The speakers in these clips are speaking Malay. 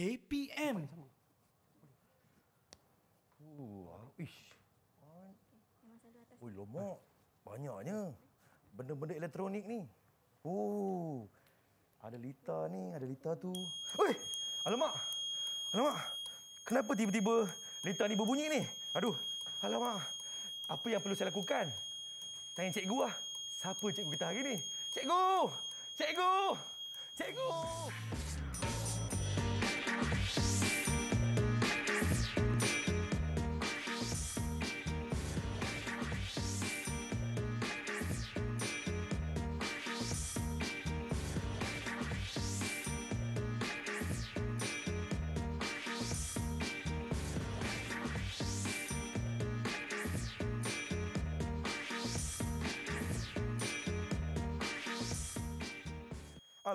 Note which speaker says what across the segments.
Speaker 1: KPM. Oh, Oi, lomok. Banyaknya. Benda-benda elektronik ni. Oh. Ada lita ni, ada lita tu. Oi! Alamak. Alamak. Kenapa tiba-tiba lita ni berbunyi ni? Aduh. Alamak. Apa yang perlu saya lakukan? Tanya cikgu lah. Siapa cikgu kita hari ni? Cikgu! Cikgu! Cikgu! cikgu!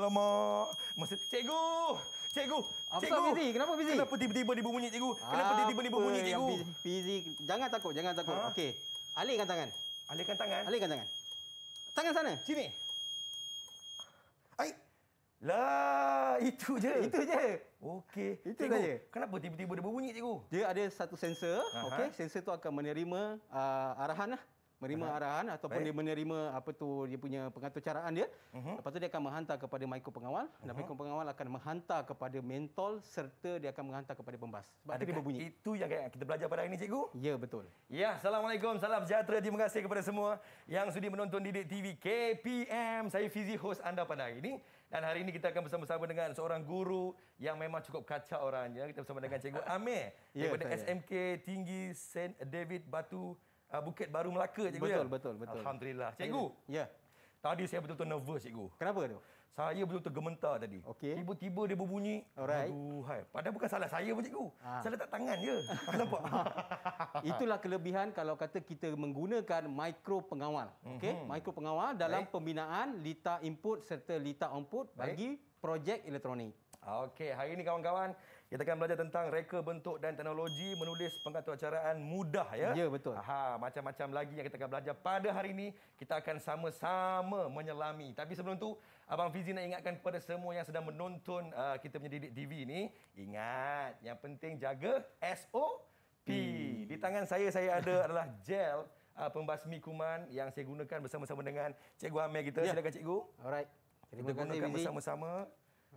Speaker 1: alamak. Masa cikgu, cikgu, cikgu. Apa busy? Kenapa busy? Kenapa tiba-tiba dia bunyi cikgu? Kenapa tiba-tiba dia bunyi cikgu? Busy.
Speaker 2: Jangan takut, jangan takut. Ha? Okey. Alihkan tangan. Alihkan tangan.
Speaker 1: Alihkan tangan. Tangan sana. Sini. Ai. Lah, itu je. Itu je. Okey. Itu saja. Kenapa tiba-tiba dia bunyi cikgu? Dia
Speaker 2: ada satu sensor. Okey, sensor tu akan menerima uh, arahan lah menerima Aha. arahan ataupun Baik. dia menerima apa tu dia punya pengatur caraan dia. Uh-huh. Lepas tu dia akan menghantar kepada mikro pengawal uh-huh. dan mhm. mikro pengawal akan menghantar kepada mentol serta dia akan menghantar kepada pembas. Sebab Adakah dia berbunyi. Itu
Speaker 1: yang kita belajar pada hari ini cikgu? Ya betul. Ya, assalamualaikum. Salam sejahtera. Terima kasih kepada semua yang sudi menonton Didik TV KPM. Saya Fizi host anda pada hari ini. Dan hari ini kita akan bersama-sama dengan seorang guru yang memang cukup kacau orangnya. Kita bersama dengan Cikgu Amir ya, daripada saya. SMK Tinggi St. David Batu uh, Bukit Baru Melaka cikgu betul, ya. Betul betul betul. Alhamdulillah cikgu. Ya. Tadi saya betul-betul nervous cikgu. Kenapa tu? Saya betul-betul gementar tadi. Okay. Tiba-tiba dia berbunyi. Alright. Aduh hai. Padahal bukan salah saya pun cikgu. Ha. Saya letak tangan je. Nampak. Itulah
Speaker 2: kelebihan kalau kata kita menggunakan mikro pengawal. Okey, mm-hmm. mikro pengawal dalam Baik. pembinaan lita input serta lita output Baik. bagi
Speaker 1: projek elektronik. Ah, okey, hari ini kawan-kawan, kita akan belajar tentang reka bentuk dan teknologi menulis pengaturacaraan mudah ya. Ya betul. macam-macam lagi yang kita akan belajar pada hari ini. Kita akan sama-sama menyelami. Tapi sebelum tu, Abang Fizi nak ingatkan kepada semua yang sedang menonton uh, kita punya Didik TV ini. Ingat, yang penting jaga SOP. Hmm. Di tangan saya, saya ada adalah gel uh, pembasmi kuman yang saya gunakan bersama-sama dengan Cikgu Amir kita. Ya. Silakan Cikgu. Alright. Terima kita gunakan bersama-sama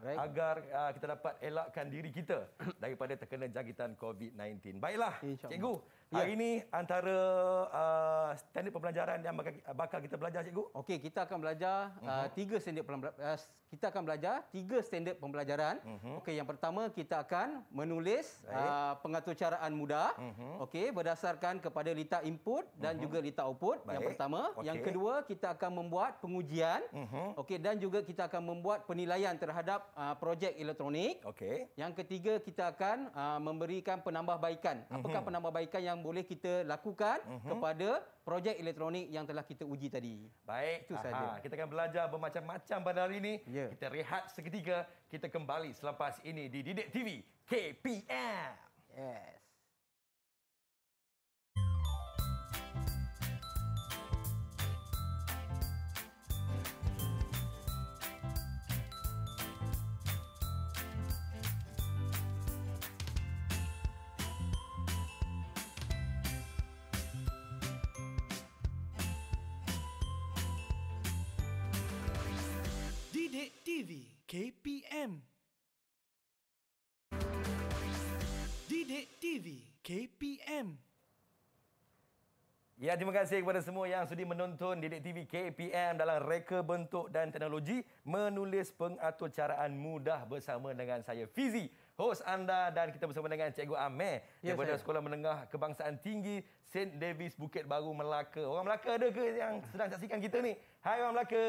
Speaker 1: right. agar uh, kita dapat elakkan diri kita daripada terkena jangkitan COVID-19. Baiklah, Insya cikgu. Ya. ini antara uh, standard pembelajaran yang bakal,
Speaker 2: bakal kita belajar cikgu. Okey, kita akan belajar uh-huh. uh, mhm. tiga standard pembelajaran. Uh, kita akan belajar tiga standard pembelajaran. Uh-huh. Okey, yang pertama kita akan menulis uh, pengaturcaraan mudah. Uh-huh. Okey, berdasarkan kepada litar input dan uh-huh. juga litar output. Baik. Yang pertama, okay. yang kedua kita akan membuat pengujian. Uh-huh. Okey, dan juga kita akan membuat penilaian terhadap uh, projek elektronik. Okey. Yang ketiga kita akan uh, memberikan penambahbaikan. Apakah uh-huh. penambahbaikan yang yang boleh kita lakukan uh-huh. kepada projek elektronik yang telah kita uji tadi.
Speaker 1: Baik, itu saja. Kita akan belajar bermacam-macam pada hari ini. Yeah. Kita rehat seketika, kita kembali selepas ini di Didik TV KPM. Yes. KPM. Ya, terima kasih kepada semua yang sudi menonton Dedek TV KPM dalam reka bentuk dan teknologi menulis pengaturcaraan mudah bersama dengan saya Fizi, host anda dan kita bersama dengan Cikgu Amir ya, daripada saya. Sekolah Menengah Kebangsaan Tinggi St. Davis Bukit Baru Melaka. Orang Melaka ada ke yang sedang saksikan kita ni? Hai orang Melaka.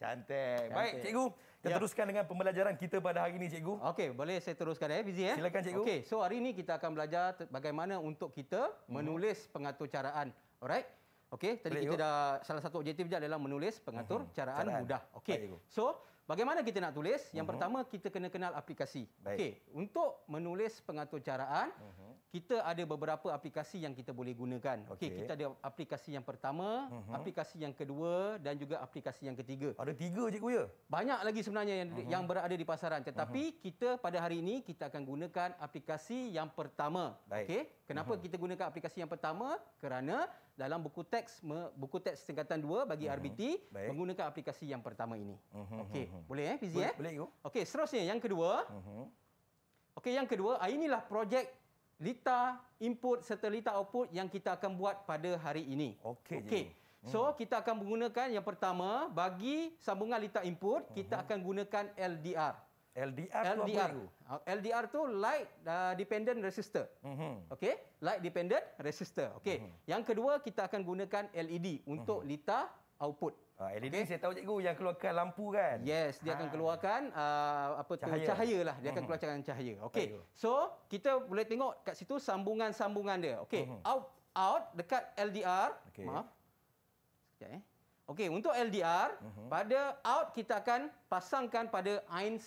Speaker 1: Cantik. Cantik. Baik, Cikgu. Kita ya. teruskan dengan pembelajaran kita pada hari ini cikgu. Okey, boleh saya teruskan eh busy eh. Silakan cikgu. Okey, so hari ini kita akan belajar
Speaker 2: bagaimana untuk kita hmm. menulis pengaturcaraan, caraan. Alright? Okey, tadi boleh, kita yuk. dah salah satu objektif je adalah menulis pengatur hmm. caraan, mhm. caraan mudah. Okey. So, bagaimana kita nak tulis? Yang hmm. pertama kita kena kenal aplikasi. Okey, untuk menulis pengatur caraan hmm kita ada beberapa aplikasi yang kita boleh gunakan. Okey, okay, kita ada aplikasi yang pertama, uh-huh. aplikasi yang kedua dan juga aplikasi yang ketiga. Ada tiga, cikgu ya. Banyak lagi sebenarnya yang uh-huh. yang mhm. berada di pasaran tetapi uh-huh. kita pada hari ini kita akan gunakan aplikasi yang pertama. Okey. Kenapa uh-huh. kita gunakan aplikasi yang pertama? Kerana dalam buku teks buku teks tingkatan 2 bagi uh-huh. RBT Baik. menggunakan aplikasi yang pertama ini. Uh-huh. Okey, boleh eh PZ eh? Boleh, boleh Okey, seterusnya yang kedua. Uh-huh. Okey, yang kedua, ah, inilah projek lita input serta lita output yang kita akan buat pada hari ini. Okey. Okay. Hmm. So hmm. kita akan menggunakan yang pertama bagi sambungan lita input hmm. kita akan gunakan LDR. LDR, LDR tu apa itu? Ah, LDR tu light uh, dependent resistor. Hmm. Okey, light dependent resistor. Okey. Hmm. Yang kedua kita akan gunakan LED untuk hmm. lita output. Uh, ah, LED okay. saya tahu cikgu yang keluarkan lampu kan? Yes, dia ha. akan ah. keluarkan uh, apa cahaya. tu cahayalah. Dia akan hmm. keluarkan cahaya. Okey. So, kita boleh tengok kat situ sambungan-sambungan dia. Okey. Hmm. Out out dekat LDR. Okay. Maaf. Okay. eh. untuk LDR uhum. pada out kita akan pasangkan pada AIN 1.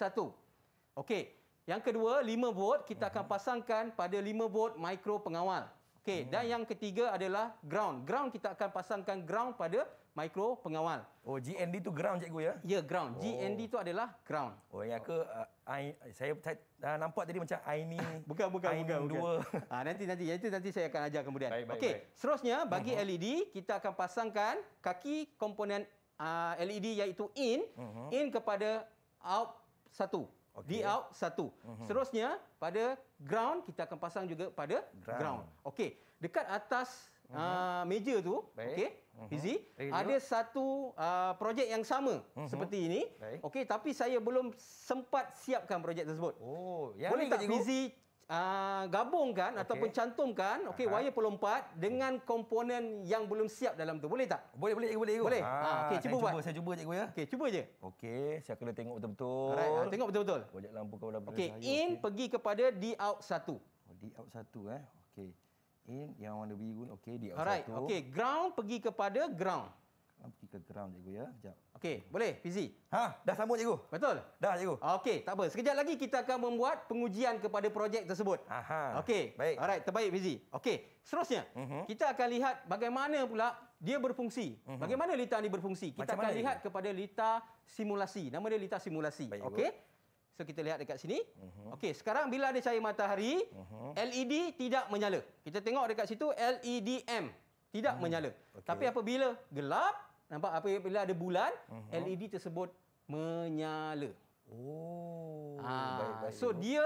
Speaker 2: Okay. Yang kedua 5 volt kita uhum. akan hmm. pasangkan pada 5 volt mikro pengawal. Okey, hmm. dan yang ketiga adalah ground. Ground kita akan pasangkan ground pada
Speaker 1: mikro pengawal. Oh, GND tu ground cikgu ya? Ya, ground. Oh. GND tu adalah ground. Oh, ya ke uh, I, saya, saya uh, nampak tadi macam ini. bukan bukan I bukan. Ah, Ha, nanti nanti ya itu nanti saya akan ajar kemudian. Okey,
Speaker 2: seterusnya bagi uh-huh. Mhm. LED kita akan pasangkan kaki komponen uh, LED iaitu in uh-huh. in kepada out satu. Okay. V out satu. Mm-hmm. Seterusnya pada ground kita akan pasang juga pada ground. ground. Okey, dekat atas mm-hmm. uh, meja tu, okey, mm-hmm. easy. Radio. Ada satu uh, projek yang sama mm-hmm. seperti ini. Okey, tapi saya belum sempat siapkan projek tersebut. Oh, yang boleh tak cikgu? busy uh, ah, gabungkan okay. ataupun cantumkan okey wire pelompat dengan komponen yang belum siap dalam tu. Boleh tak? Boleh boleh cikgu boleh cikgu. Boleh. Ha, okey ah, cuba buat. Cuba
Speaker 1: saya cuba cikgu ya. Okey cuba je. Okey saya kena tengok betul-betul. Ha, tengok betul-betul. Projek lampu kau dah Okey in
Speaker 2: okay. pergi kepada di out satu.
Speaker 1: Oh, di out satu eh.
Speaker 2: Okey. In yang warna biru okey di out Alright. satu. Okey ground pergi kepada ground.
Speaker 1: Kita pergi ke ya. Sekejap.
Speaker 2: Okey, boleh PZ? Ha, dah sambung cikgu. Betul? Dah cikgu. Okey, tak apa. Sekejap lagi kita akan membuat pengujian kepada projek tersebut. Aha. Okey. Baik. Alright, terbaik PZ. Okey, seterusnya. Uh mhm. -huh. Kita akan lihat bagaimana pula dia berfungsi. Uh mhm. -huh. Bagaimana litar ini berfungsi. Kita Macam akan lihat ini? kepada litar simulasi. Nama dia litar simulasi. Okey. So, kita lihat dekat sini. Uh mhm. -huh. Okey, sekarang bila ada cahaya matahari, uh -huh. LED tidak menyala. Kita tengok dekat situ, LEDM. Tidak hmm. menyala. Okay. Tapi apabila gelap, nampak apa apabila ada bulan uh-huh. Mhm. LED tersebut menyala. Oh.
Speaker 1: Ha. Ah, Baik-baik.
Speaker 2: So dia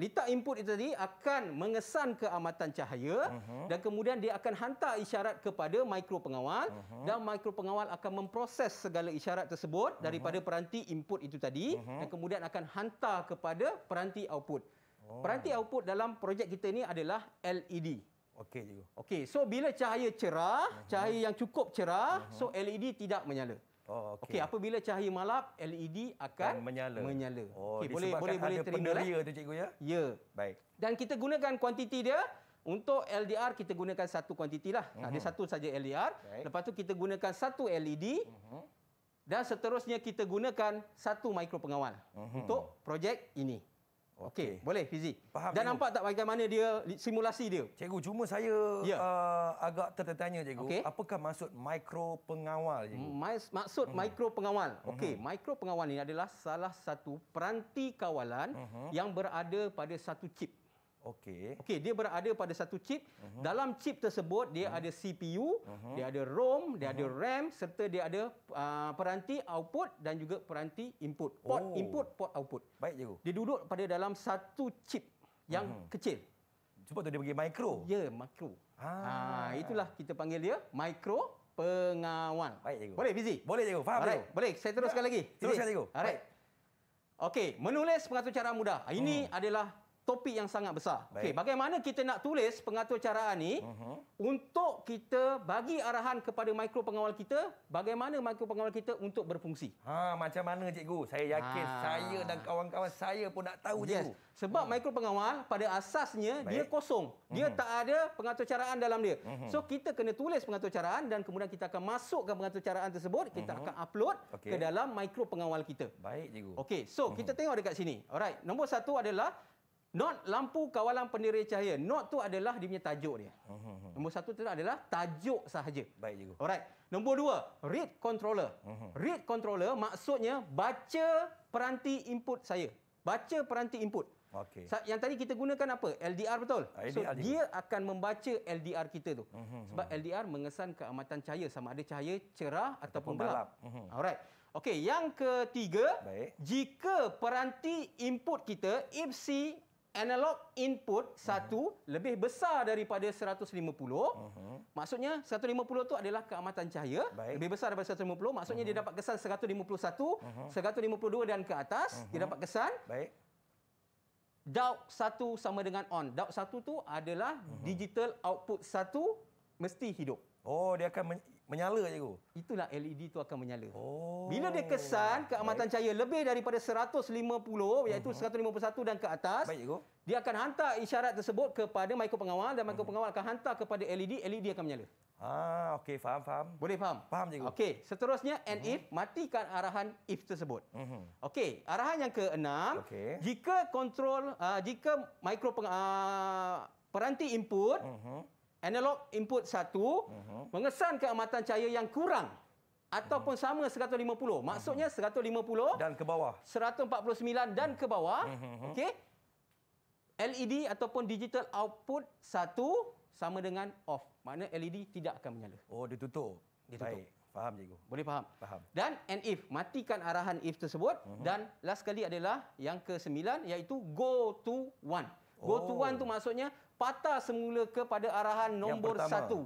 Speaker 2: letak input itu tadi akan mengesan keamatan cahaya uh-huh. dan kemudian dia akan hantar isyarat kepada mikro pengawal uh-huh. Mhm. dan mikro pengawal akan memproses segala isyarat tersebut uh-huh. daripada peranti input itu tadi uh-huh. dan kemudian akan hantar kepada peranti output. Oh. Peranti output dalam projek kita ini adalah LED. Okey cikgu. Okey, so bila cahaya cerah, uh-huh. cahaya yang cukup cerah, uh-huh. so LED tidak menyala. Oh, okey. Okey, apabila cahaya malap, LED akan Dan menyala. menyala.
Speaker 1: Oh, okay, boleh boleh boleh terima lah. tu cikgu ya? Yeah, Baik.
Speaker 2: Dan kita gunakan kuantiti dia untuk LDR kita gunakan satu kuantiti lah. Uh-huh. Ada mhm. satu saja LDR. Baik. Lepas tu kita gunakan satu LED. Uh-huh. Dan seterusnya kita gunakan satu mikro pengawal
Speaker 1: uh-huh. untuk
Speaker 2: projek ini. Okey, okay. boleh Fizi Faham. Dan cikgu. nampak tak bagaimana dia simulasi
Speaker 1: dia? Cikgu, cuma saya ya. uh, agak tertanya cikgu, okay. apakah maksud mikro pengawal cikgu? Hmm, Mas, maksud uh hmm. mikro pengawal.
Speaker 2: Hmm. Okey, uh mikro pengawal ini adalah salah satu peranti kawalan uh-huh. yang berada pada satu chip. Okey. Okey, dia berada pada satu chip. Uh-huh. Dalam chip tersebut dia uh-huh. ada CPU, uh-huh. Mhm. dia ada ROM, dia uh-huh. ada RAM serta dia ada uh, peranti output dan juga peranti input. Port oh. input, port output. Baik cikgu. Dia duduk pada dalam satu chip yang uh-huh. kecil. Sebab tu dia bagi mikro. Ya, mikro.
Speaker 1: Ah. ah,
Speaker 2: itulah kita panggil dia mikro pengawal. Baik cikgu. Boleh busy? Boleh cikgu. Faham Alright. Boleh, saya teruskan ya. lagi. Teruskan cikgu. Alright. Okey, menulis pengaturan cara mudah. Ini uh adalah topik yang sangat besar. Baik. Okay, bagaimana kita nak tulis pengatur caraan ini uh-huh. Mhm. untuk kita bagi arahan kepada mikro pengawal kita bagaimana mikro pengawal kita untuk berfungsi. Ha, macam mana cikgu? Saya yakin ha. saya
Speaker 1: dan kawan-kawan saya pun nak tahu yes. cikgu.
Speaker 2: Sebab hmm. mikro pengawal pada asasnya Baik. dia kosong. Dia uh tak ada pengatur caraan dalam dia. uh So kita kena tulis pengatur caraan dan kemudian kita akan masukkan pengatur caraan tersebut, kita uh akan upload okay. ke dalam mikro pengawal kita. Baik cikgu. Okay, so uh kita tengok dekat sini. Alright, nombor satu adalah Not lampu kawalan pendiri cahaya. Not tu adalah dia punya tajuk dia. Uh-huh. Nombor satu tu adalah tajuk sahaja. Baik juga. Alright. Nombor dua, read controller. Uh-huh. Read controller maksudnya baca peranti input saya. Baca peranti input. Okay. Yang tadi kita gunakan apa? LDR betul? Ah, LDR so, dia akan membaca LDR kita tu. Uh-huh. Sebab LDR mengesan keamatan cahaya. Sama ada cahaya cerah ataupun, ataupun gelap. Uh-huh. Alright. Okey, yang ketiga, Baik. jika peranti input kita, IPSI analog input uh-huh. satu mhm. lebih besar daripada 150 uh-huh. Mhm. maksudnya 150 tu adalah keamatan cahaya Baik. lebih besar daripada 150 maksudnya uh-huh. dia mhm. dapat kesan 151 uh-huh. 152 dan ke atas uh-huh. dia dapat kesan Baik. doubt satu sama dengan on doubt satu tu adalah uh-huh. digital output satu mesti hidup oh dia akan Menyala cikgu? Itulah LED tu akan menyala. Oh. Bila dia kesan keamatan Baik. cahaya lebih daripada 150 iaitu mhm. uh-huh. 151 dan ke atas. Baik cikgu. Dia akan hantar isyarat tersebut kepada mikro pengawal dan mikro pengawal akan hantar kepada LED, LED akan menyala. Ah, okey faham faham. Boleh faham? Faham cikgu. Okey, seterusnya and uh-huh. if matikan arahan if tersebut. Uh-huh. Okey, arahan yang keenam, okay. jika kontrol uh, jika mikro uh, peranti input Uh-huh analog input satu uh-huh. mengesan keamatan cahaya yang kurang ataupun mhm. sama 150 maksudnya 150 mhm. dan ke bawah 149 dan ke bawah okey LED ataupun digital output satu sama dengan off makna LED tidak akan menyala oh ditutup ditutup Baik. faham cikgu boleh faham faham dan and if matikan arahan if tersebut uh-huh. dan last sekali adalah yang ke-9 iaitu go to one Go to one tu oh. maksudnya patah semula kepada arahan nombor Yang satu.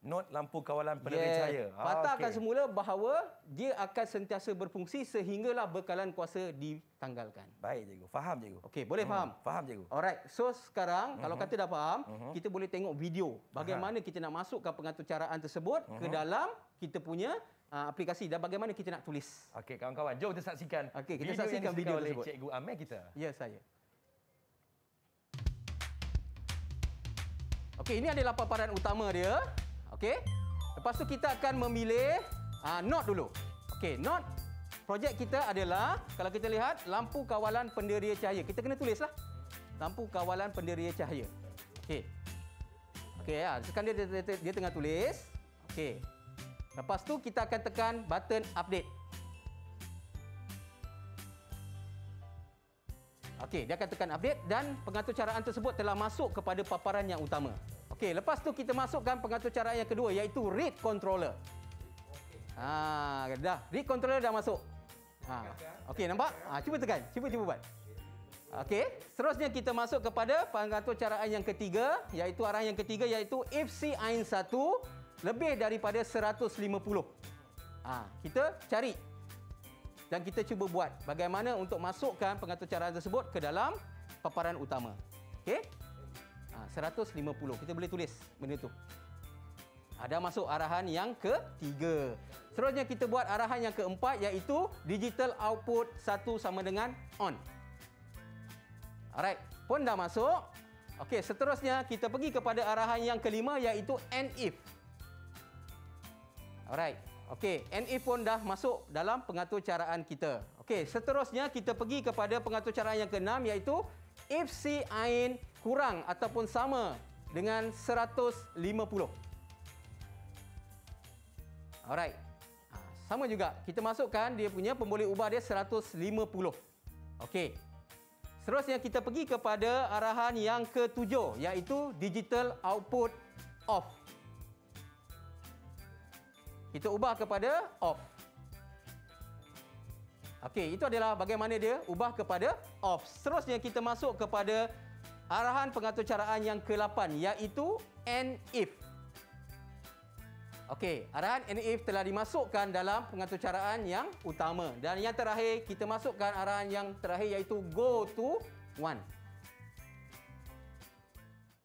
Speaker 1: Not lampu kawalan penerbit yeah. cahaya. Ah, Patahkan okay. semula
Speaker 2: bahawa dia akan sentiasa berfungsi sehinggalah bekalan kuasa ditanggalkan. Baik, cikgu. Faham, cikgu. Okey, boleh hmm. faham? Faham, cikgu. Alright. So, sekarang uh-huh. kalau hmm. kata dah faham, uh-huh. kita boleh tengok video bagaimana uh-huh. kita nak masukkan pengaturcaraan tersebut uh-huh. ke hmm. dalam kita punya uh, aplikasi dan bagaimana kita nak tulis. Okey, kawan-kawan. Jom kita saksikan. Okey, kita video saksikan video tersebut. Oleh cikgu Amir kita. Ya, saya. Okey, ini adalah paparan utama dia. Okey. Lepas tu kita akan memilih uh, ah, not dulu. Okey, not projek kita adalah kalau kita lihat lampu kawalan penderia cahaya. Kita kena tulislah. Lampu kawalan penderia cahaya. Okey. Okey ya, sekarang dia, dia, dia, dia tengah tulis. Okey. Lepas tu kita akan tekan button update. Okey, dia akan tekan update dan pengaturcaraan tersebut telah masuk kepada paparan yang utama. Okey, lepas tu kita masukkan pengaturcaraan yang kedua iaitu read controller. Okey. Ha, dah. Read controller dah masuk. Ha. Okey, nampak? Ha, cuba tekan. Cuba cuba buat. Okey, seterusnya kita masuk kepada pengaturcaraan yang ketiga iaitu arah yang ketiga iaitu if Ain 1 lebih daripada 150. Ha, kita cari dan kita cuba buat bagaimana untuk masukkan pengaturcaraan tersebut ke dalam paparan utama. Okey? 150. Ha, kita boleh tulis benda tu. Ada masuk arahan yang ketiga. Seterusnya kita buat arahan yang keempat iaitu digital output 1 sama dengan on. Alright, pun dah masuk. Okey, seterusnya kita pergi kepada arahan yang kelima iaitu and if. Alright. Okey, NA pun dah masuk dalam pengaturcaraan kita. Okey, seterusnya kita pergi kepada pengaturcaraan yang keenam iaitu if C ain kurang ataupun sama dengan 150. Alright. Ha, sama juga, kita masukkan dia punya pemboleh ubah dia 150. Okey. Seterusnya kita pergi kepada arahan yang ketujuh iaitu digital output off. Kita ubah kepada off. Okey, itu adalah bagaimana dia ubah kepada off. Seterusnya kita masuk kepada arahan pengaturcaraan yang ke-8 iaitu and if. Okey, arahan and if telah dimasukkan dalam pengaturcaraan yang utama. Dan yang terakhir, kita masukkan arahan yang terakhir iaitu go to one.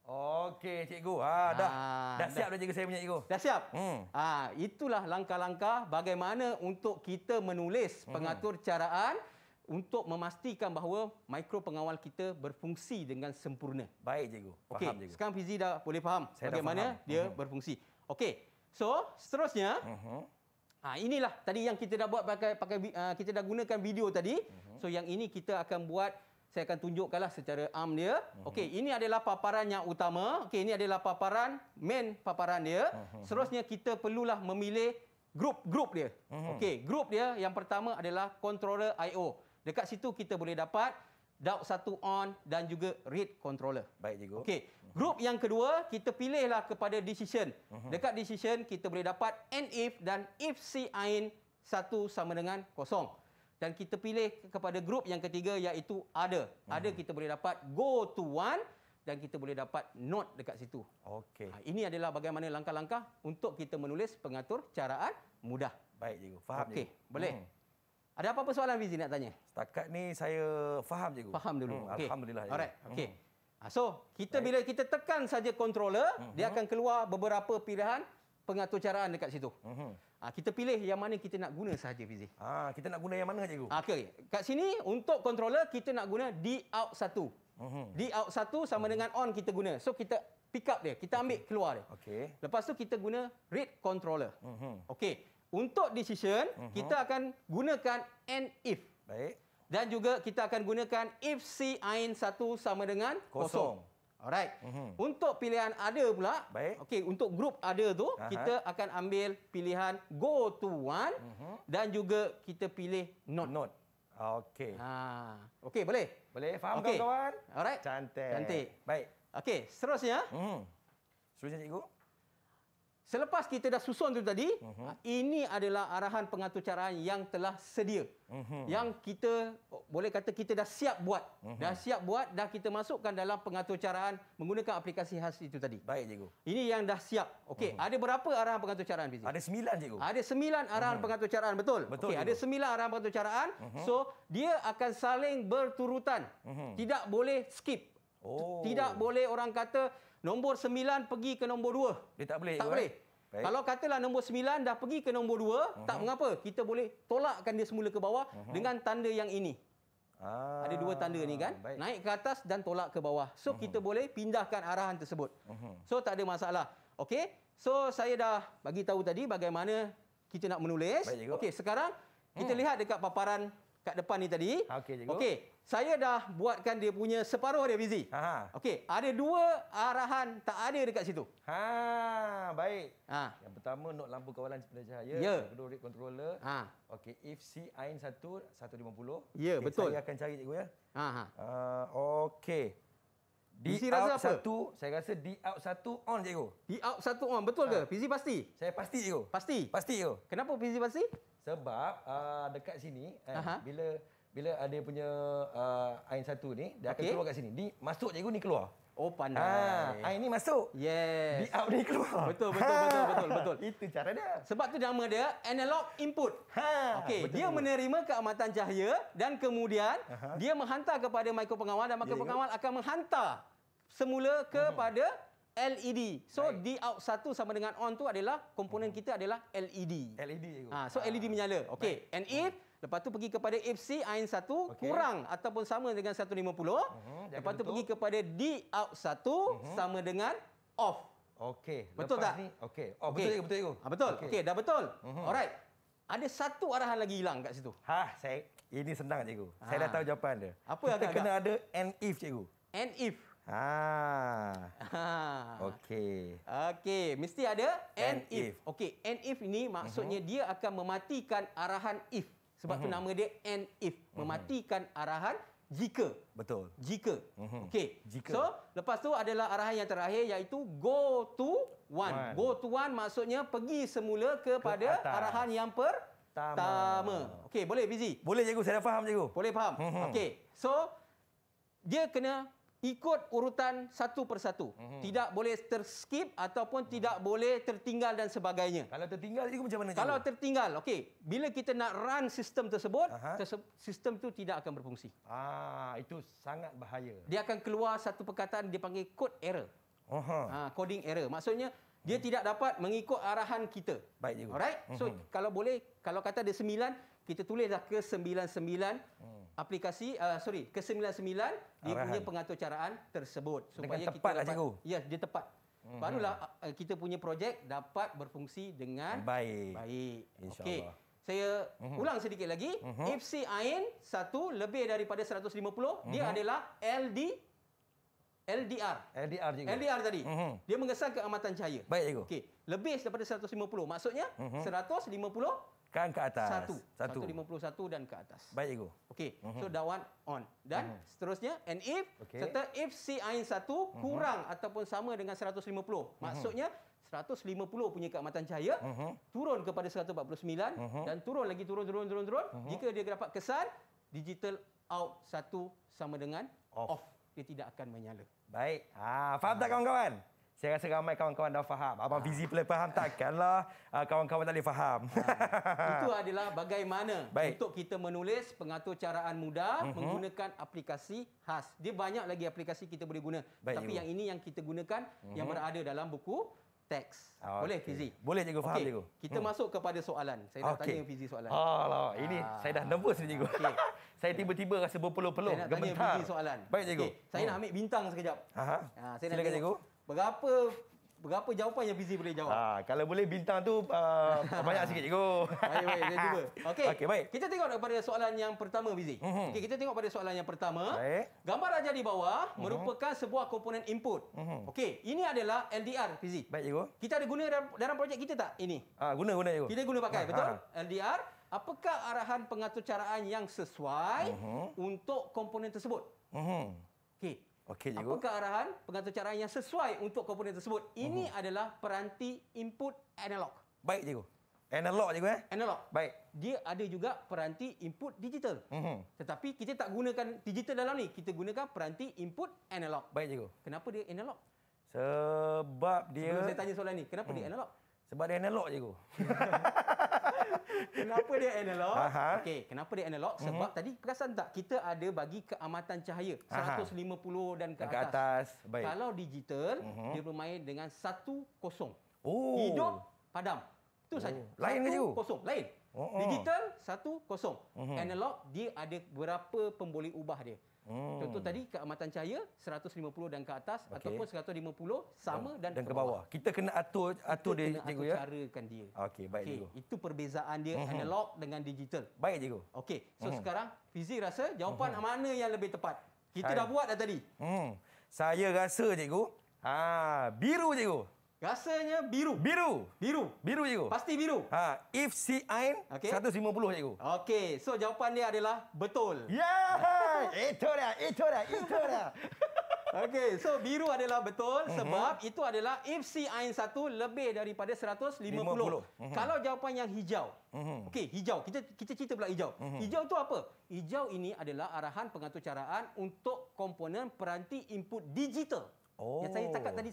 Speaker 1: Okey cikgu. Ha dah. Ha, dah siap dah cikgu saya punya cikgu.
Speaker 2: Dah siap? Hmm. Ha itulah langkah-langkah bagaimana untuk kita menulis hmm. pengatur caraan untuk memastikan bahawa mikro pengawal kita berfungsi dengan sempurna. Baik cikgu. Faham okay. cikgu. Sekarang Fizi dah boleh faham saya bagaimana dah faham. dia hmm. berfungsi. Okey. So, seterusnya hmm. Ha, inilah tadi yang kita dah buat pakai pakai kita dah gunakan video tadi. Uh hmm. -huh. So yang ini kita akan buat saya akan tunjukkanlah secara am dia. Uh mhm. -huh. Okey, ini adalah paparan yang utama. Okey, ini adalah paparan main paparan dia. Uh mhm. -huh. Seterusnya kita perlulah memilih grup-grup dia. Uh mhm. -huh. Okey, grup dia yang pertama adalah controller IO. Dekat situ kita boleh dapat Dout satu on dan juga read controller. Baik cikgu. Okey, grup yang kedua kita pilihlah kepada decision. Dekat decision kita boleh dapat and if dan if si ain 1 sama dengan kosong dan kita pilih kepada grup yang ketiga iaitu ada. Hmm. kita boleh dapat go to one dan kita boleh dapat note dekat situ. Okey. Ha, ini adalah bagaimana langkah-langkah untuk kita menulis pengatur caraan mudah. Baik cikgu, faham okay. cikgu. Okey, boleh. Hmm. Ada apa-apa soalan Vizi nak tanya? Setakat ni saya faham cikgu. Faham dulu. Hmm. Okay. Alhamdulillah. Cikgu. Alright. Okey. Hmm. Ha, so, kita bila kita tekan saja controller, hmm. dia akan keluar beberapa pilihan pengatur caraan dekat situ. Hmm. Ha, kita pilih yang mana kita nak guna sahaja, Fizi. Ha, kita nak guna yang mana, Cikgu? Ha, ah, okay. Kat sini, untuk controller, kita nak guna D-out 1. Uh -huh. D-out 1 sama uh mhm. -huh. dengan on kita guna. So, kita pick up dia. Kita ambil okay. keluar dia. Okay. Lepas tu kita guna read controller. Uh mhm. -huh. Okey. Untuk decision, uh mhm. -huh. kita akan gunakan and if. Baik. Dan juga kita akan gunakan if C-ain 1 sama dengan kosong. kosong. Alright. Mm-hmm. Untuk pilihan ada pula, Baik. okay, untuk grup ada tu, uh-huh. kita akan ambil pilihan go to one uh-huh. dan juga kita pilih not. Not. Okay. Ha. Okay, boleh? Boleh, faham okay. kawan-kawan? Alright. Cantik. Cantik. Baik. Okay, seterusnya. Mm. Seterusnya, cikgu. Selepas kita dah susun tu tadi, uh-huh. ini adalah arahan pengaturcaraan yang telah sedia.
Speaker 1: Uh-huh. Yang
Speaker 2: kita oh, boleh kata kita dah siap buat. Uh-huh. Dah siap buat dah kita masukkan dalam pengaturcaraan menggunakan aplikasi khas itu tadi. Baik cikgu. Ini yang dah siap. Okey, uh-huh. ada berapa arahan pengaturcaraan? caraan Ada sembilan cikgu. Ada sembilan arahan uh-huh. pengatur betul. betul Okey, ada sembilan arahan pengaturcaraan. Uh-huh. So, dia akan saling berturutan. Uh-huh. Tidak boleh skip. Oh. Tidak boleh orang kata Nombor sembilan pergi ke nombor dua. Dia tak boleh. Tak eh? boleh. Baik. Kalau katalah nombor sembilan dah pergi ke nombor dua, uh-huh. tak mhm. mengapa. Kita boleh tolakkan dia semula ke bawah uh-huh. dengan tanda yang ini. Ah, ada dua tanda ni kan baik. naik ke atas dan tolak ke bawah so uh-huh. kita boleh pindahkan arahan tersebut uh-huh. so tak ada masalah okey so saya dah bagi tahu tadi bagaimana kita nak menulis okey sekarang kita uh lihat dekat paparan kat depan ni tadi. Okey, cikgu. Okey, saya dah buatkan dia punya separuh dia busy. Ha. Okey, ada dua arahan tak ada dekat situ.
Speaker 1: Ha, baik. Ha. Yang pertama not lampu kawalan sebelah cahaya, ya. kedua red controller. Ha. Okey, if C AIN 1 150. Ya, okay, betul. Saya akan cari cikgu ya. Ha ha. Uh, okey. Di out apa? Satu, saya rasa di out satu on cikgu. Di out satu on, betul ke? Ha. pasti? Saya pasti cikgu. Pasti? Pasti cikgu. Kenapa PC pasti? Sebab uh, dekat sini eh, bila bila ada punya uh, ain satu ni dia okay. akan keluar kat sini. di masuk cikgu ni keluar. Oh pandai. Ha, ain ni masuk. Yes. Di out ni keluar. Betul betul betul, betul betul betul. Itu cara dia. Sebab tu nama dia analog
Speaker 2: input. Ha. Okey, dia menerima keamatan cahaya dan kemudian Aha. dia menghantar kepada mikro pengawal dan ya, ya. mikro pengawal akan menghantar semula kepada hmm. LED. So right. di out satu sama dengan on tu adalah komponen -hmm. kita adalah LED. LED itu. Ha, so e ah. LED menyala. Okey. And if mm. lepas tu pergi kepada FC AIN 1 okay. kurang ataupun sama dengan 150, mm -hmm. lepas tu pergi kepada D out satu -hmm. sama dengan off.
Speaker 1: Okey. Betul lepas tak? Okey. Oh okay. betul betul itu. betul. Okey, ah, okay, dah
Speaker 2: betul. -hmm. Alright. Ada satu arahan lagi hilang kat situ. Ha, saya ini senang cikgu. Ha. Saya dah tahu jawapan dia. Apa yang kena
Speaker 1: ada and if cikgu? And if. Ah. ah.
Speaker 2: Okey. Okey, mesti ada and if. if. Okey, and if ini maksudnya uh mhm. -huh. dia akan mematikan arahan if. Sebab uh -huh. tu mhm. nama dia and if, mhm. mematikan uh -huh. arahan jika. Betul. Jika. Uh -huh. Okey. So, lepas tu adalah arahan yang terakhir iaitu go to one. one. Go to one maksudnya pergi semula kepada Ke arahan yang per Tama. Okey, boleh busy? Boleh cikgu, saya dah faham cikgu. Boleh faham. Okey. So dia kena ikut urutan satu persatu. Mm-hmm. Tidak boleh terskip ataupun mm-hmm. tidak boleh tertinggal dan sebagainya. Kalau tertinggal itu macam mana? Kalau cara? tertinggal, okey. Bila kita nak run sistem tersebut, terse- sistem tu tidak akan berfungsi. Ah, itu sangat bahaya. Dia akan keluar satu perkataan dia panggil code error. Oh. Ha, coding error. Maksudnya dia mhm. tidak dapat mengikut arahan kita. Baik juga. Alright? So, mm-hmm. kalau boleh, kalau kata ada sembilan, kita tulislah ke sembilan-sembilan. Mm aplikasi uh, sorry ke-99 Arahan. dia punya pengatur caraan tersebut supaya dengan tepat kita lah dapat, ya dia tepat mm-hmm. barulah uh, kita punya projek dapat berfungsi dengan baik baik insyaallah okay. saya mhm. ulang sedikit lagi mm-hmm. FC ain 1 lebih daripada 150 mm-hmm. dia mhm. adalah LD LDR LDR juga LDR tadi mm-hmm. dia mengesan keamatan cahaya baik ego okey lebih daripada 150 maksudnya mm-hmm. 150
Speaker 1: Kan ke atas. Satu. Satu. lima
Speaker 2: puluh satu dan ke atas.
Speaker 1: Baik, Igo. Okey. Uh mhm. -huh. So, that one on. Dan uh mhm. -huh.
Speaker 2: seterusnya, and if. Okay. Serta if C ain satu uh mhm. -huh. kurang ataupun sama dengan seratus lima puluh, Maksudnya, seratus lima puluh punya keamatan cahaya. Uh -huh. Turun kepada seratus empat puluh sembilan Dan turun lagi turun, turun, turun, turun. Uh -huh. Jika dia dapat kesan, digital out satu
Speaker 1: sama dengan off. off. Dia tidak akan menyala. Baik. Ha, faham ha. tak, kawan-kawan? Saya rasa ramai kawan-kawan dah faham. Abang Fizi ha. pula faham takkanlah uh, kawan-kawan tak boleh faham. Ha. Itu
Speaker 2: adalah bagaimana
Speaker 1: Baik. untuk kita menulis pengatur caraan mudah uh-huh. menggunakan aplikasi
Speaker 2: khas. Dia banyak lagi aplikasi kita boleh guna. Baik, Tapi ibu. yang ini yang kita gunakan uh-huh. yang berada dalam buku teks. Okay. Ah, boleh Fizi? Boleh cikgu faham okay. cikgu. Kita hmm. masuk kepada soalan. Saya dah okay. tanya
Speaker 1: Fizi soalan. Alah, ini saya dah nervous ni cikgu. Okay. saya tiba-tiba rasa berpeluh-peluh gemetar. Saya nak tanya Fizi soalan. Baik cikgu. Okay. Saya hmm. nak
Speaker 2: ambil bintang sekejap. Ha. Ha, Silakan, cikgu. cikgu. Berapa berapa jawapan yang Fizi boleh jawab? Ha, kalau boleh bintang tu uh, banyak sikit cikgu. Baik, baik. Kita cuba. Okey. Okay, baik. Kita tengok pada soalan yang pertama, Fizi. Mm-hmm. Okey, kita tengok pada soalan yang pertama. Baik. Gambar raja di bawah mm-hmm. merupakan sebuah komponen input. Mm-hmm. Okey, ini adalah LDR, Fizi. Baik, cikgu. Kita ada guna dalam, dalam projek kita tak ini?
Speaker 1: Ah, ha, guna, guna, cikgu. Kita guna pakai, ha, betul? Ha.
Speaker 2: ha. LDR. Apakah arahan pengaturcaraan yang sesuai mm-hmm. untuk komponen tersebut?
Speaker 1: mm Okey, Okey juga.
Speaker 2: Apakah arahan pengatur cara yang sesuai untuk komponen tersebut? Ini uh-huh. adalah peranti input analog.
Speaker 1: Baik cikgu. Analog cikgu eh?
Speaker 2: Analog. Baik. Dia ada juga peranti input digital. Uh-huh. Tetapi kita tak gunakan digital dalam ni. Kita gunakan peranti input analog. Baik cikgu. Kenapa dia analog? Sebab dia Sebelum saya tanya soalan ni, kenapa uh-huh. dia mhm. analog? Sebab dia analog cikgu. kenapa dia analog? Okey, kenapa dia analog? Mhm. Sebab uh-huh. tadi perasan tak kita ada bagi keamatan cahaya Aha. 150 dan ke atas. Ke atas. Baik. Kalau digital uh-huh. dia bermain dengan 10.
Speaker 1: Oh. Hidup
Speaker 2: padam. Itu oh. saja. Lain ke situ? Kosong. Lain. Uh-huh. Digital 10. Uh-huh. Mhm. Analog dia ada berapa pemboleh ubah dia? Hmm. Contoh tadi keamatan cahaya 150 dan ke atas okay. ataupun 150 sama dan, dan, dan ke, bawah.
Speaker 1: bawah. Kita kena atur atur kita dia kena cikgu atur ya. Kita carakan dia. Okey, baik okay. cikgu.
Speaker 2: Itu perbezaan dia hmm. analog dengan digital. Baik cikgu. Okey. So hmm. sekarang fizik rasa jawapan hmm. mana yang lebih tepat?
Speaker 1: Kita Hai. dah buat dah tadi. Hmm. Saya rasa cikgu, ha biru cikgu. Rasanya biru. Biru. Biru. Biru cikgu. Pasti biru. Ha, if si ain
Speaker 2: okay. 150 cikgu. Okey. So jawapan dia adalah betul. Yeah. Itu itu itulah, itu itulah. Okey, so biru adalah betul mhm. sebab itu adalah if C AIN 1 lebih daripada 150. 50. Mhm. Kalau jawapan yang hijau. Mhm. Okey, hijau. Kita kita cerita pula hijau. Hijau tu apa? Hijau ini adalah arahan pengaturcaraan untuk komponen peranti input digital. Oh. Yang saya cakap oh. tadi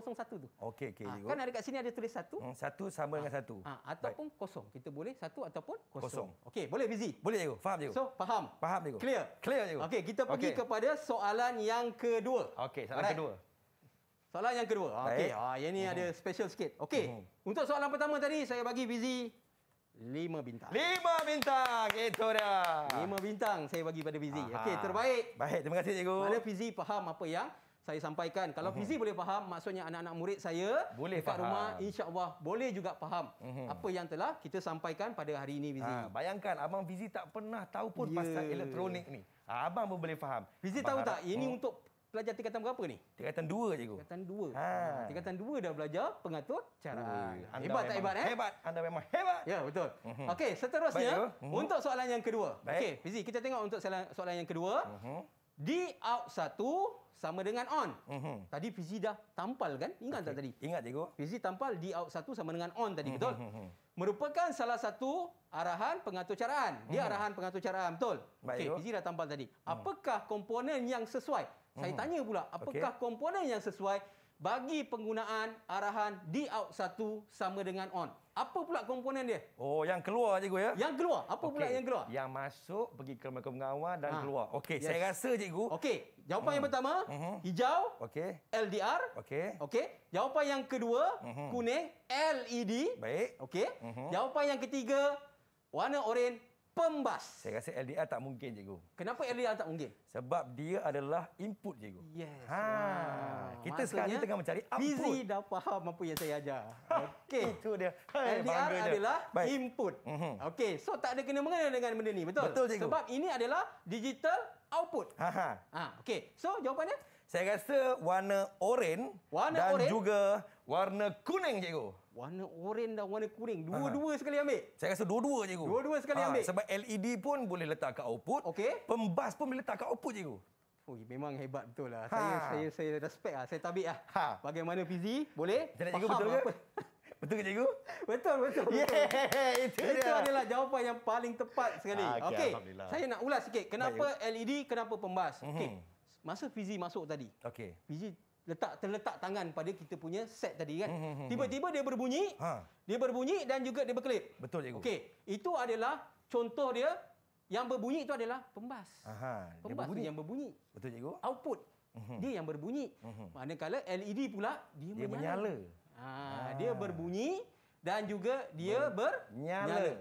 Speaker 2: 1001
Speaker 1: tu. Okey okey. Ha, kan ada kat
Speaker 2: sini ada tulis 1. Satu.
Speaker 1: Hmm, satu sama ha. dengan ah, satu. Ha,
Speaker 2: ataupun Baik. kosong. Kita boleh satu ataupun
Speaker 1: kosong. kosong. Okey, boleh busy. Boleh cikgu. Faham cikgu. So, faham. Faham cikgu. Clear. Clear cikgu. Okey, kita pergi okay. kepada
Speaker 2: soalan yang kedua.
Speaker 1: Okey, soalan Alright. kedua.
Speaker 2: Soalan yang kedua. Okey. Ha, ah, yang ni uh ada special sikit. Okey. uh Untuk soalan pertama tadi saya bagi busy lima bintang. Lima bintang. Itu dia. Lima bintang saya bagi pada Fizi. Okey, terbaik. Baik, terima kasih cikgu. Mana Fizi faham apa yang saya sampaikan. Kalau mhm. Fizi boleh faham, maksudnya anak-anak murid saya
Speaker 1: boleh dekat faham. rumah,
Speaker 2: insya-Allah boleh juga faham uhum. apa yang telah kita sampaikan pada
Speaker 1: hari ini Fizi. Ha, ah, bayangkan abang Fizi tak pernah tahu pun yeah. pasal elektronik ni. Ha, abang pun boleh faham. Fizi tahu tak ini hmm. untuk pelajar tingkatan berapa ni? Tingkatan 2 cikgu. Tingkatan 2. Ha. ha. Tingkatan
Speaker 2: dua dah belajar pengatur cara. Anda hebat tak hebat eh? Hebat.
Speaker 1: Anda memang hebat. Ya, betul. Mhm. Okey, seterusnya Baik, mhm. untuk
Speaker 2: soalan yang kedua. Okey, Fizi kita tengok untuk soalan, yang kedua. Uhum. Di out satu sama dengan on. Mm-hmm. Tadi Fizi dah tampal kan? Ingat okay. tak tadi? Ingat cikgu. Fizi tampal di out satu sama dengan on tadi, mm-hmm. betul? Mhm, mhm. Merupakan salah satu arahan pengatur caraan. Dia mm-hmm. arahan pengatur caraan, betul? Okey, Fizi dah tampal tadi. Mhm. Apakah mm-hmm. komponen yang sesuai? Saya mm-hmm. tanya pula, apakah okay. komponen yang sesuai bagi penggunaan arahan di out satu sama dengan on. Apa pula komponen dia?
Speaker 1: Oh, yang keluar cikgu ya? Yang keluar. Apa okay. pula yang keluar? Yang masuk, pergi ke rumah pengawal dan ha. keluar. Okey, yes. saya rasa cikgu. Okey, jawapan hmm. yang pertama, uh-huh. hijau. Okey. LDR. Okey. Okey. Jawapan
Speaker 2: yang kedua, uh-huh. kuning. LED.
Speaker 1: Baik. Okey. Uh-huh.
Speaker 2: Jawapan yang ketiga,
Speaker 1: warna oranye pembas. Saya rasa LDR tak mungkin, cikgu. Kenapa LDR tak mungkin? Sebab dia adalah input, cikgu. Yes. Ha. Wow. Kita Maksudnya, sekarang tengah mencari output. Busy dah faham apa yang saya ajar. Okey. Itu dia. Hey, LDR adalah dia. input. Mhm.
Speaker 2: Okey. So, tak ada kena-mengena dengan benda ni, betul? Betul, cikgu. Sebab ini adalah digital output. Ha. ha. ha
Speaker 1: okey. So, jawapannya? Saya rasa warna oranye dan orin. juga Warna kuning cikgu.
Speaker 2: Warna oren dan warna kuning. Dua-dua ha. sekali ambil.
Speaker 1: Saya rasa dua-dua cikgu. Dua-dua sekali ha. ambil. Sebab LED pun boleh letak ke output. Okey. Pembas pun boleh letak ke output cikgu.
Speaker 2: Ui, memang hebat betul lah. Ha. Saya, saya, saya respect lah. Saya tabik lah. Ha. Bagaimana fizi? Boleh? Tidak cikgu betul ke? Apa? Betul ke cikgu?
Speaker 1: Betul, betul. betul. Yeah, itu, itu adalah
Speaker 2: jawapan yang paling tepat sekali. Ha, okay, okay. Saya nak ulas sikit. Kenapa Baik, LED? Kenapa pembas? Mm-hmm. Okay. Masa Fizi masuk tadi. Okay. Fizi letak terletak tangan pada kita punya set tadi kan. Hmm, hmm, hmm, Tiba-tiba dia berbunyi. Ha. Dia berbunyi dan juga dia berkelip. Betul cikgu. Okey, itu adalah contoh dia yang berbunyi itu adalah pembas. Aha, pembas dia berbunyi. yang berbunyi. Betul cikgu. Output. Dia yang berbunyi. Uhum. Manakala LED pula dia, dia menyala. Ha, ah. dia berbunyi dan juga dia bernyala.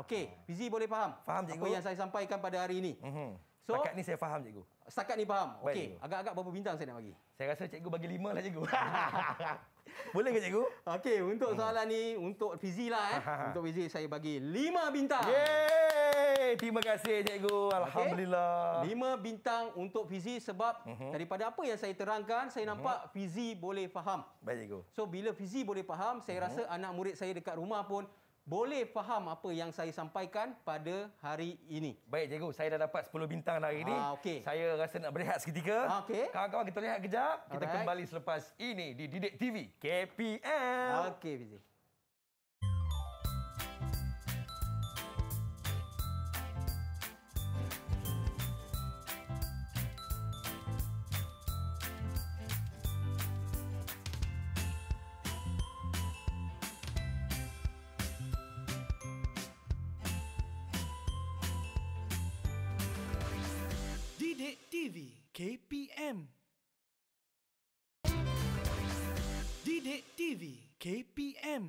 Speaker 2: Okey, ah. Fizi boleh faham? Faham cikgu. Apa yang saya sampaikan pada hari ini. Uhum. So, Pakat ni saya faham cikgu setakat ni faham. Okey, agak-agak berapa bintang saya nak bagi? Saya rasa cikgu bagi lima lah cikgu. Boleh ke cikgu? Okey, untuk soalan ni, untuk Fizi lah eh. Untuk Fizi, saya bagi lima bintang.
Speaker 1: Yeay! Terima kasih cikgu. Alhamdulillah. Okay.
Speaker 2: Lima bintang untuk Fizi sebab uh mhm. -huh. daripada apa yang saya terangkan, saya mhm. nampak uh -huh. Fizi boleh faham. Baik cikgu. So, bila Fizi boleh faham, saya uh mhm. -huh. rasa anak murid saya dekat rumah pun boleh faham apa yang
Speaker 1: saya sampaikan pada hari ini. Baik, cikgu. Saya dah dapat 10 bintang hari ini. Ha, ah, okay. Saya rasa nak berehat seketika. Ha, okay. Kawan-kawan, kita lihat kejap. Kita Alright. kembali selepas ini di Didik TV. KPM. Okey, Fizik. KPM.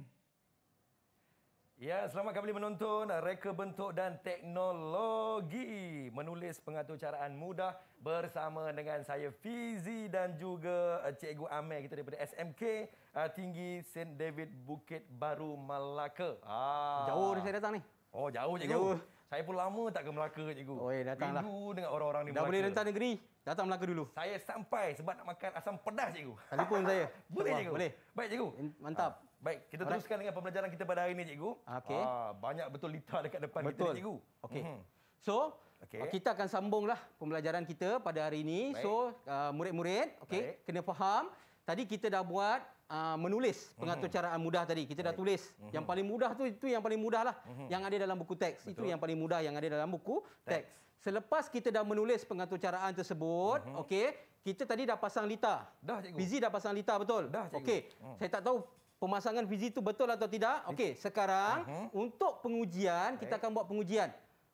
Speaker 1: Ya, selamat kembali menonton Reka Bentuk dan Teknologi. Menulis pengaturcaraan mudah bersama dengan saya Fizi dan juga eh, Cikgu Amir kita daripada SMK eh, Tinggi St. David Bukit Baru Melaka. Ah. Jauh ni saya datang ni. Oh, jauh cikgu. Jauh. Saya pun lama tak ke Melaka cikgu. Oh, ya, datanglah. Rindu lah. dengan orang-orang ni Melaka. Dah boleh rentang negeri. Datang Melaka dulu. Saya sampai sebab nak makan asam pedas cikgu. Telefon saya. boleh cikgu. Boleh. Baik cikgu. Mantap. Ha, baik, kita Alright. teruskan dengan pembelajaran kita pada hari ini cikgu. Okay. Ha, ah, banyak betul lita dekat depan betul. kita cikgu. Okey. Mm -hmm. So, okay. kita
Speaker 2: akan sambunglah pembelajaran kita pada hari ini. Baik. So, ah, murid-murid, uh, okey, kena faham. Tadi kita dah buat Ah, menulis pengaturcaraan mhm. uh-huh. mudah tadi. Kita dah tulis. Uh-huh. Yang paling mudah tu itu yang paling mudahlah. Uh-huh. Yang ada dalam buku teks. Betul. Itu yang paling mudah yang ada dalam buku teks. teks. Selepas kita dah menulis pengaturcaraan tersebut, uh-huh. okey, kita tadi dah pasang lita. Dah cikgu. Busy dah pasang lita betul. Dah cikgu. Okey. uh Saya tak tahu pemasangan busy itu betul atau tidak. Okey, sekarang uh-huh. untuk pengujian, right. kita akan buat pengujian.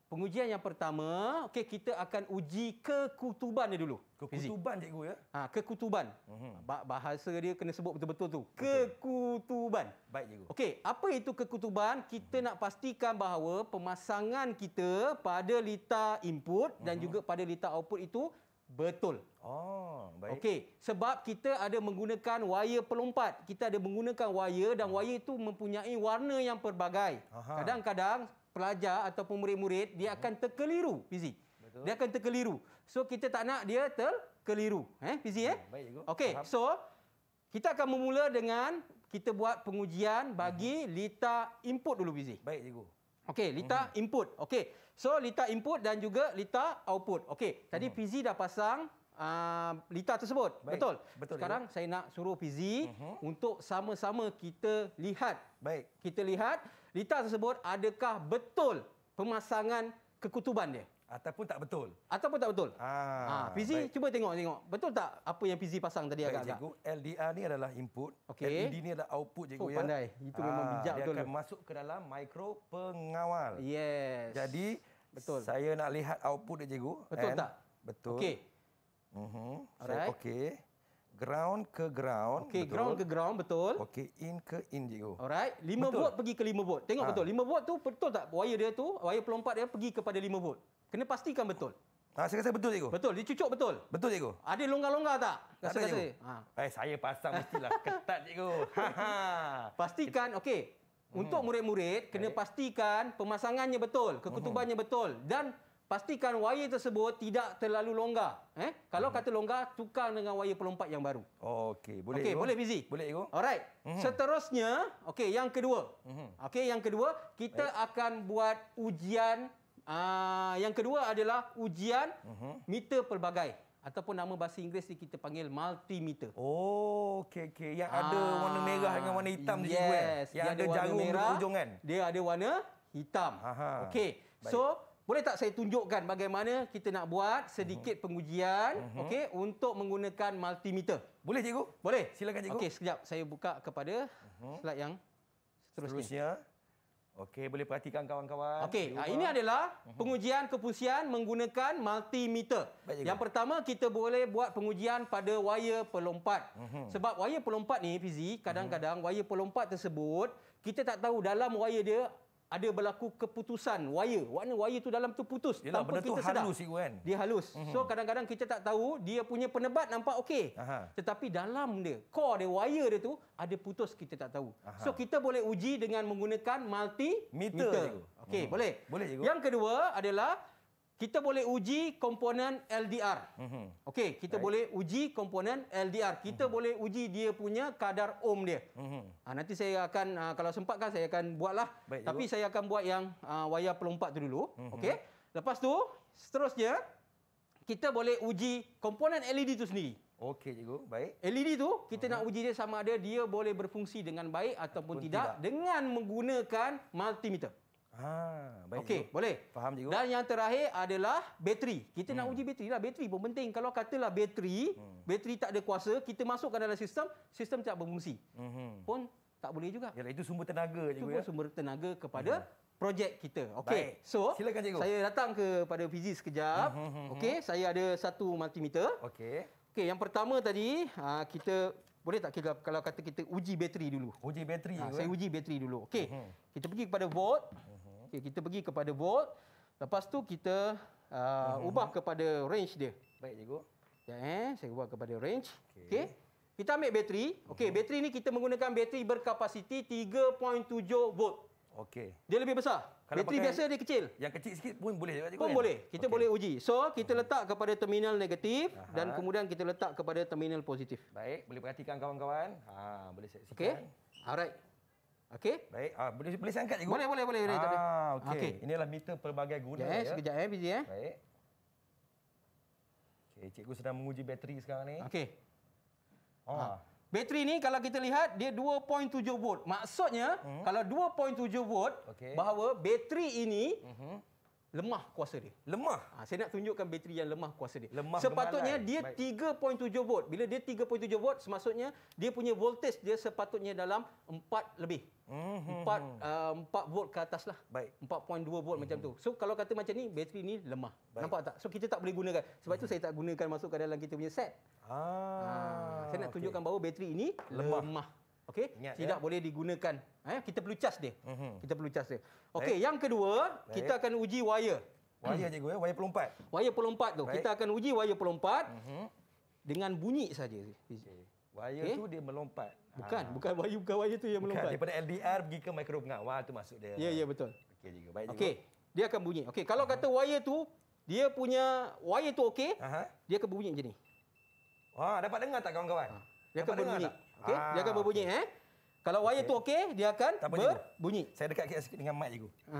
Speaker 2: Pengujian yang pertama, okey kita akan uji kekutuban dia dulu. Kekutuban cikgu ya. Ha, kekutuban. Mm -hmm. Bahasa dia kena sebut betul-betul tu. Betul. Kekutuban. Baik cikgu. Okey, apa itu kekutuban? Kita mm -hmm. nak pastikan bahawa pemasangan kita pada lita input mm -hmm. dan mhm. juga pada lita output itu betul.
Speaker 1: Oh,
Speaker 2: baik. Okey, sebab kita ada menggunakan wayar pelompat. Kita ada menggunakan wayar dan mhm. wayar itu mempunyai warna yang pelbagai. Kadang-kadang pelajar ataupun murid-murid dia mhm. akan terkeliru fizik. Dia akan terkeliru. So kita tak nak dia terkeliru. Eh fizik eh? Hmm, baik cikgu. Okey, so kita akan bermula dengan kita buat pengujian bagi mhm. lita input dulu fizik. Baik cikgu. Okey, lita mhm. input. Okey. So lita input dan juga lita output. Okey, tadi fizik dah pasang Uh, lita tersebut Baik. Betul. Betul Sekarang ya. saya nak suruh Fizi uh -huh. Untuk sama-sama kita lihat Baik. Kita lihat Lita tersebut adakah betul pemasangan kekutuban dia?
Speaker 1: Ataupun tak betul.
Speaker 2: Ataupun tak betul.
Speaker 1: Ah,
Speaker 2: ha, Fizi, baik. cuba tengok-tengok. Betul tak apa yang PZ pasang tadi agak-agak? LDR ni adalah input. Okay. LED ni
Speaker 1: adalah output, cikgu. Oh, ya. pandai. Itu ha, memang ah, bijak betul. Dia akan masuk ke dalam mikro pengawal. Yes. Jadi, betul. saya nak lihat output dia, cikgu. Betul And tak? Betul. Okey. Uh mhm. -huh. Saya okey ground ke ground. Okey, ground ke ground betul. Okey, in ke in juga. Alright, 5 betul. volt pergi
Speaker 2: ke 5 volt. Tengok ha. betul,
Speaker 1: 5 volt tu betul tak wire
Speaker 2: dia tu, wire pelompat dia pergi kepada 5 volt. Kena pastikan betul. Ha, saya rasa betul cikgu. Betul, dia cucuk betul. Betul cikgu. Ada longgar-longgar tak? Rasa rasa.
Speaker 1: Ha. Eh, saya pasang mestilah ketat cikgu.
Speaker 2: Ha, ha. pastikan, okey. Untuk hmm. murid-murid, kena pastikan pemasangannya betul, hmm. kekutubannya betul dan pastikan wire tersebut tidak terlalu longgar. Eh? Kalau hmm. kata longgar, tukar dengan wire pelompat yang baru. Okay, boleh. Okay, boleh busy. Boleh ego. Alright. Hmm. Seterusnya, okay, yang kedua. Hmm. Okey, yang kedua kita eh. akan buat ujian. Uh, yang kedua adalah ujian hmm. meter pelbagai ataupun nama bahasa Inggeris ni kita panggil multimeter. Oh, okay, okay. Yang ah, ada warna merah dengan warna hitam yes, di situ kan. Yang ada, ada jarum di hujung kan. Dia ada warna hitam.
Speaker 1: Okey. So,
Speaker 2: boleh tak saya tunjukkan bagaimana kita nak buat sedikit mhm. pengujian uh-huh. okey untuk menggunakan multimeter. Boleh cikgu? Boleh. Silakan cikgu. Okey, sekejap saya buka kepada uh-huh. slide yang seterusnya. seterusnya. Okey, boleh perhatikan kawan-kawan. Okey, ha, ini adalah pengujian kepusian menggunakan multimeter. Baik, yang pertama kita boleh buat pengujian pada wayar pelompat. Uh-huh. Sebab wayar pelompat ni fizik kadang-kadang uh-huh. wayar pelompat tersebut kita tak tahu dalam wayar dia ada berlaku keputusan wire. Maknanya wire tu dalam tu putus. Yalah, benda kita tu sedar. halus itu kan? Dia halus. Mm -hmm. So kadang-kadang kita tak tahu dia punya penebat nampak okey. Tetapi dalam dia, core dia, wire dia tu ada putus kita tak tahu. Aha. So kita boleh uji dengan menggunakan multimeter. Okey, mm -hmm. boleh? Boleh juga. Yang kedua adalah kita boleh uji komponen LDR. Mm -hmm. Okey, kita right. boleh uji komponen LDR. Kita mm -hmm. boleh uji dia punya kadar ohm dia. Mm -hmm. ha, nanti saya akan, uh, kalau kan saya akan buatlah. Baik, Tapi juga. saya akan buat yang uh, wayar pelompat tu dulu. Mm -hmm. Okey, lepas tu seterusnya kita boleh uji komponen LED tu sendiri. Okey cikgu, baik. LED tu kita uh mhm. -huh. nak uji dia sama ada dia boleh berfungsi dengan baik ataupun, ataupun tidak, tidak dengan menggunakan multimeter.
Speaker 1: Ah,
Speaker 2: Okey, boleh. Faham juga. Dan yang terakhir adalah bateri. Kita hmm. nak uji bateri lah. Bateri pun penting. Kalau katalah bateri, hmm. bateri tak ada kuasa, kita masukkan dalam sistem, sistem tak berfungsi. Hmm. Pun tak boleh juga. Yalah, itu sumber tenaga itu cikgu. ya? sumber tenaga kepada hmm. projek kita. Okey. So, Silakan, cikgu. saya datang kepada fizik sekejap. Hmm, hmm, hmm, hmm. Okey, saya ada satu multimeter. Okey. Okey, yang pertama tadi, ha, kita boleh tak kita, kalau kata kita uji bateri dulu? Uji bateri. Ha, saya ya? uji bateri dulu. Okey. Hmm. Kita pergi kepada volt. Hmm. Okay, kita pergi kepada volt. Lepas tu kita uh, uh-huh. ubah kepada range dia. Baik, cikgu. Sekejap, ya, eh. saya ubah kepada range. Okey. Okay. Kita ambil bateri. Okey, uh-huh. Bateri ni kita menggunakan bateri berkapasiti 3.7 volt. Okey. Dia lebih besar. Kalau bateri biasa dia kecil.
Speaker 1: Yang kecil sikit pun boleh juga, cikgu. Pun kan? boleh.
Speaker 2: Kita okay. boleh uji. So, kita mhm. letak kepada terminal negatif
Speaker 1: uh dan kemudian
Speaker 2: kita letak kepada terminal positif.
Speaker 1: Baik, boleh perhatikan kawan-kawan. Ha, boleh saksikan. Okey. Alright. Okey. Baik, uh, boleh boleh saya angkat cikgu? Boleh boleh boleh. Ah, okey. Okay. Inilah meter pelbagai guna yes, ya. Sekejap eh, busy eh. Baik. Okey, cikgu sedang menguji bateri sekarang ni. Okey. Ah. Ha. Bateri
Speaker 2: ni kalau kita lihat dia 2.7 volt. Maksudnya hmm. kalau 2.7 volt okay. bahawa bateri ini uh mhm. -huh lemah kuasa dia. Lemah. Ha, saya nak tunjukkan bateri yang lemah kuasa dia. Lemah sepatutnya gemalai. dia 3.7 volt. Bila dia 3.7 volt, maksudnya dia punya voltage dia sepatutnya dalam 4 lebih. Mm-hmm. 4 hmm, hmm. uh, 4 volt ke atas lah. Baik. 4.2 volt mm-hmm. macam hmm. tu. So kalau kata macam ni, bateri ni lemah. Baik. Nampak tak? So kita tak boleh gunakan. Sebab mm-hmm. tu saya tak gunakan masukkan dalam kita punya set.
Speaker 1: Ah. Ha, saya nak tunjukkan
Speaker 2: bahawa bateri ini lemah. lemah. Okey? Tidak ya? boleh digunakan Eh, kita perlu cas dia. Mm-hmm. Kita perlu cas dia. Okey, yang kedua, Baik. kita akan uji wire. Wire hmm. cikgu ya, wire pelompat. Wire pelompat tu. Baik. Kita akan uji wire pelompat. Mm-hmm. Dengan bunyi saja. Okay. Wire okay. tu dia melompat. Bukan, ha. bukan wire bukan wire tu yang melompat. Bukan. Daripada
Speaker 1: LDR pergi ke mikro pengawal tu masuk dia. Ya, yeah, ya yeah, betul. Okey cikgu. Baik Okey.
Speaker 2: Dia akan bunyi. Okey, kalau uh-huh. kata wire tu dia punya wire tu okey, uh-huh. dia akan
Speaker 1: bunyi macam ni. Wah, dapat dengar tak kawan-kawan? Dia, ha, dapat Okay? dia akan berbunyi. Okey, dia akan ah, berbunyi eh. Kalau wire okay. tu okey, dia akan tak berbunyi. Saya dekat sikit dengan mic cikgu. Ha.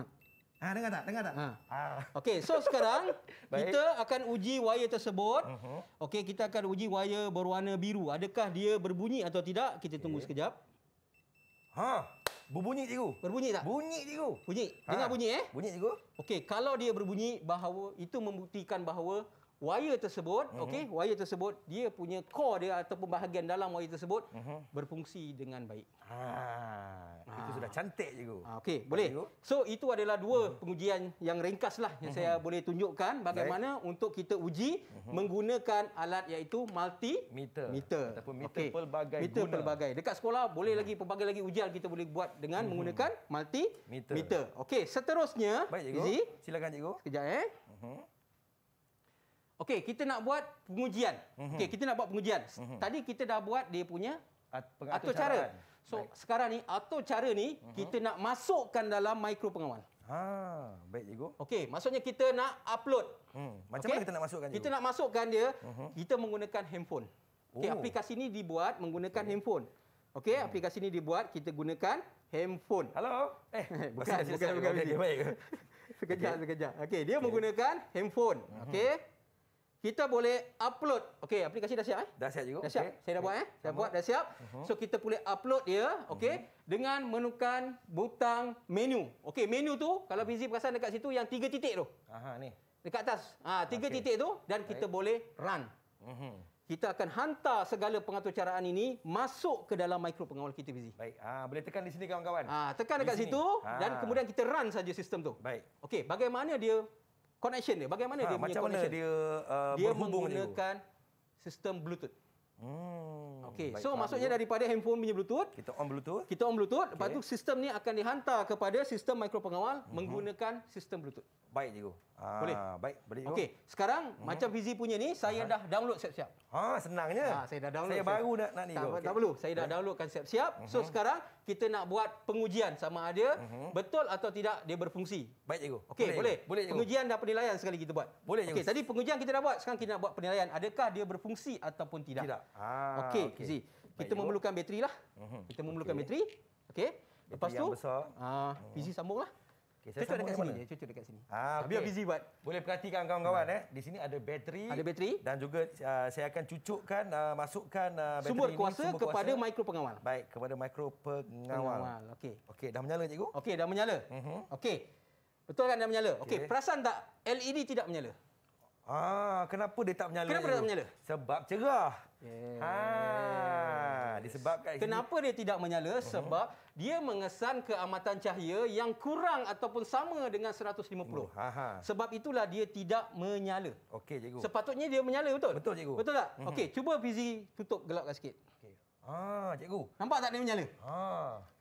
Speaker 1: Ha,
Speaker 2: dengar tak? Dengar tak? Ha. ha. Okey, so sekarang kita akan uji wire tersebut. Uh-huh. Okey, kita akan uji wire berwarna biru. Adakah dia berbunyi atau tidak? Kita tunggu sekejap. Ha. Berbunyi cikgu. Berbunyi tak? Bunyi cikgu. Bunyi. Ha. Dengar ha. bunyi eh? Bunyi cikgu. Okey, kalau dia berbunyi bahawa itu membuktikan bahawa wire tersebut, mm-hmm. okey, wire tersebut dia punya core dia ataupun bahagian dalam wire tersebut mm-hmm. berfungsi dengan baik. Ha, ha. itu sudah ah. cantik juga. Ah, ha, okey, boleh. So itu adalah dua mm-hmm. pengujian yang ringkaslah yang mm-hmm. saya mhm. boleh tunjukkan bagaimana baik. untuk kita uji mm-hmm. menggunakan alat iaitu multimeter meter. ataupun meter okay. pelbagai meter guna. pelbagai. Dekat sekolah boleh mm-hmm. lagi pelbagai lagi ujian kita boleh buat dengan mm-hmm. menggunakan multimeter. Meter. Okey, seterusnya, baik cikgu. Izi. Silakan cikgu. Sekejap eh. Mhm. Okey, kita nak buat pengujian. Mhm. Okey, kita nak buat pengujian. Mhm. Tadi kita dah buat dia punya atau cara. So, baik. sekarang ni atau cara ni mhm. kita nak masukkan dalam mikro pengawal. Ha, baik cikgu. Okey, maksudnya kita nak upload. Hmm. Macam okay? mana kita nak masukkan cikgu? Kita nak masukkan dia kita menggunakan handphone. Okey, oh. aplikasi ni dibuat menggunakan okay. handphone. Okey, hmm. aplikasi ni dibuat kita gunakan handphone. Hello, Eh, bukan bukan bukan. Okay, baik. sekejap okay. sekejap. Okey, dia okay. menggunakan handphone. Okey. Okay kita boleh upload. Okey, aplikasi dah siap eh? Dah siap juga. Dah siap. Okay. Saya dah okay. buat eh. Saya Sama. buat dah siap. Uh-huh. So kita boleh upload dia, okey, uh-huh. dengan menukan butang menu. Okey, menu tu kalau busy mhm. perasan dekat situ yang tiga titik tu. Aha ni. Dekat atas. Ah, ha, tiga okay. titik tu dan kita Baik. boleh run. Uh-huh. Kita akan hantar segala pengaturcaraan ini masuk ke dalam mikro pengawal kita busy. Baik. Ah, ha, boleh tekan di sini kawan-kawan. Ah, ha, tekan dekat di situ ha. dan kemudian kita run saja sistem tu. Baik. Okey, bagaimana dia connection dia bagaimana ha, dia macam punya connection dia uh, dia menggunakan dulu. sistem bluetooth Hmm. Okey. So baik, maksudnya baik. daripada handphone punya bluetooth, kita on bluetooth. Kita on bluetooth, okay. lepas tu sistem ni akan dihantar kepada sistem mikro pengawal uh-huh. Mhm.
Speaker 1: menggunakan
Speaker 2: sistem bluetooth. Baik
Speaker 1: cikgu. Ah, boleh. baik, boleh cikgu. Okay,
Speaker 2: sekarang uh-huh. macam Fizy punya ni saya uh-huh. dah download siap-siap. Ah senangnya. Ha, saya dah download. Saya baru nak nak ni. Tak, okay. tak perlu. Saya dah downloadkan siap-siap. Uh-huh. So mhm. sekarang kita nak buat pengujian sama ada uh mhm. -huh. betul atau tidak dia berfungsi. Baik cikgu. Okey, boleh. boleh. boleh pengujian dan penilaian sekali kita buat. Boleh cikgu. Okey, tadi pengujian kita dah buat, sekarang kita nak buat penilaian adakah dia berfungsi ataupun tidak. Tidak. Ah, okey, okay. Zee. Kita Baik, memerlukan bateri lah. Uh mhm. -huh. Kita memerlukan okay. bateri. Okey. Lepas tu, ah, uh, Zee sambunglah. Uh -huh. Okey, saya cucuk dekat sini je,
Speaker 1: cucuk dekat sini. Ah, okay. biar busy buat. Boleh perhatikan kawan-kawan eh. Di sini ada bateri. Ada bateri? Dan juga uh, saya akan cucukkan uh, masukkan uh, bateri sumber ini, kuasa sumber kepada mikro pengawal. Baik, kepada mikro
Speaker 2: pengawal. pengawal. Okey. Okey, dah menyala cikgu? Okey, dah menyala. Uh mhm. -huh. Okey. Betul kan dah menyala? Okey, okay. perasan tak LED tidak menyala?
Speaker 1: Ah, kenapa dia tak menyala? Kenapa dia tak menyala? Sebab cerah. Yeah. Ha, disebabkan kenapa
Speaker 2: dia tidak menyala uh-huh. sebab dia mengesan keamatan cahaya yang kurang ataupun sama dengan 150. Uh, ha, ha. sebab itulah dia tidak menyala. Okey cikgu. Sepatutnya dia menyala betul? Betul cikgu. Betul tak? Uh-huh. Okey, cuba busy tutup gelapkan sikit. Okey.
Speaker 1: Ha, cikgu. Nampak tak dia menyala? Ha.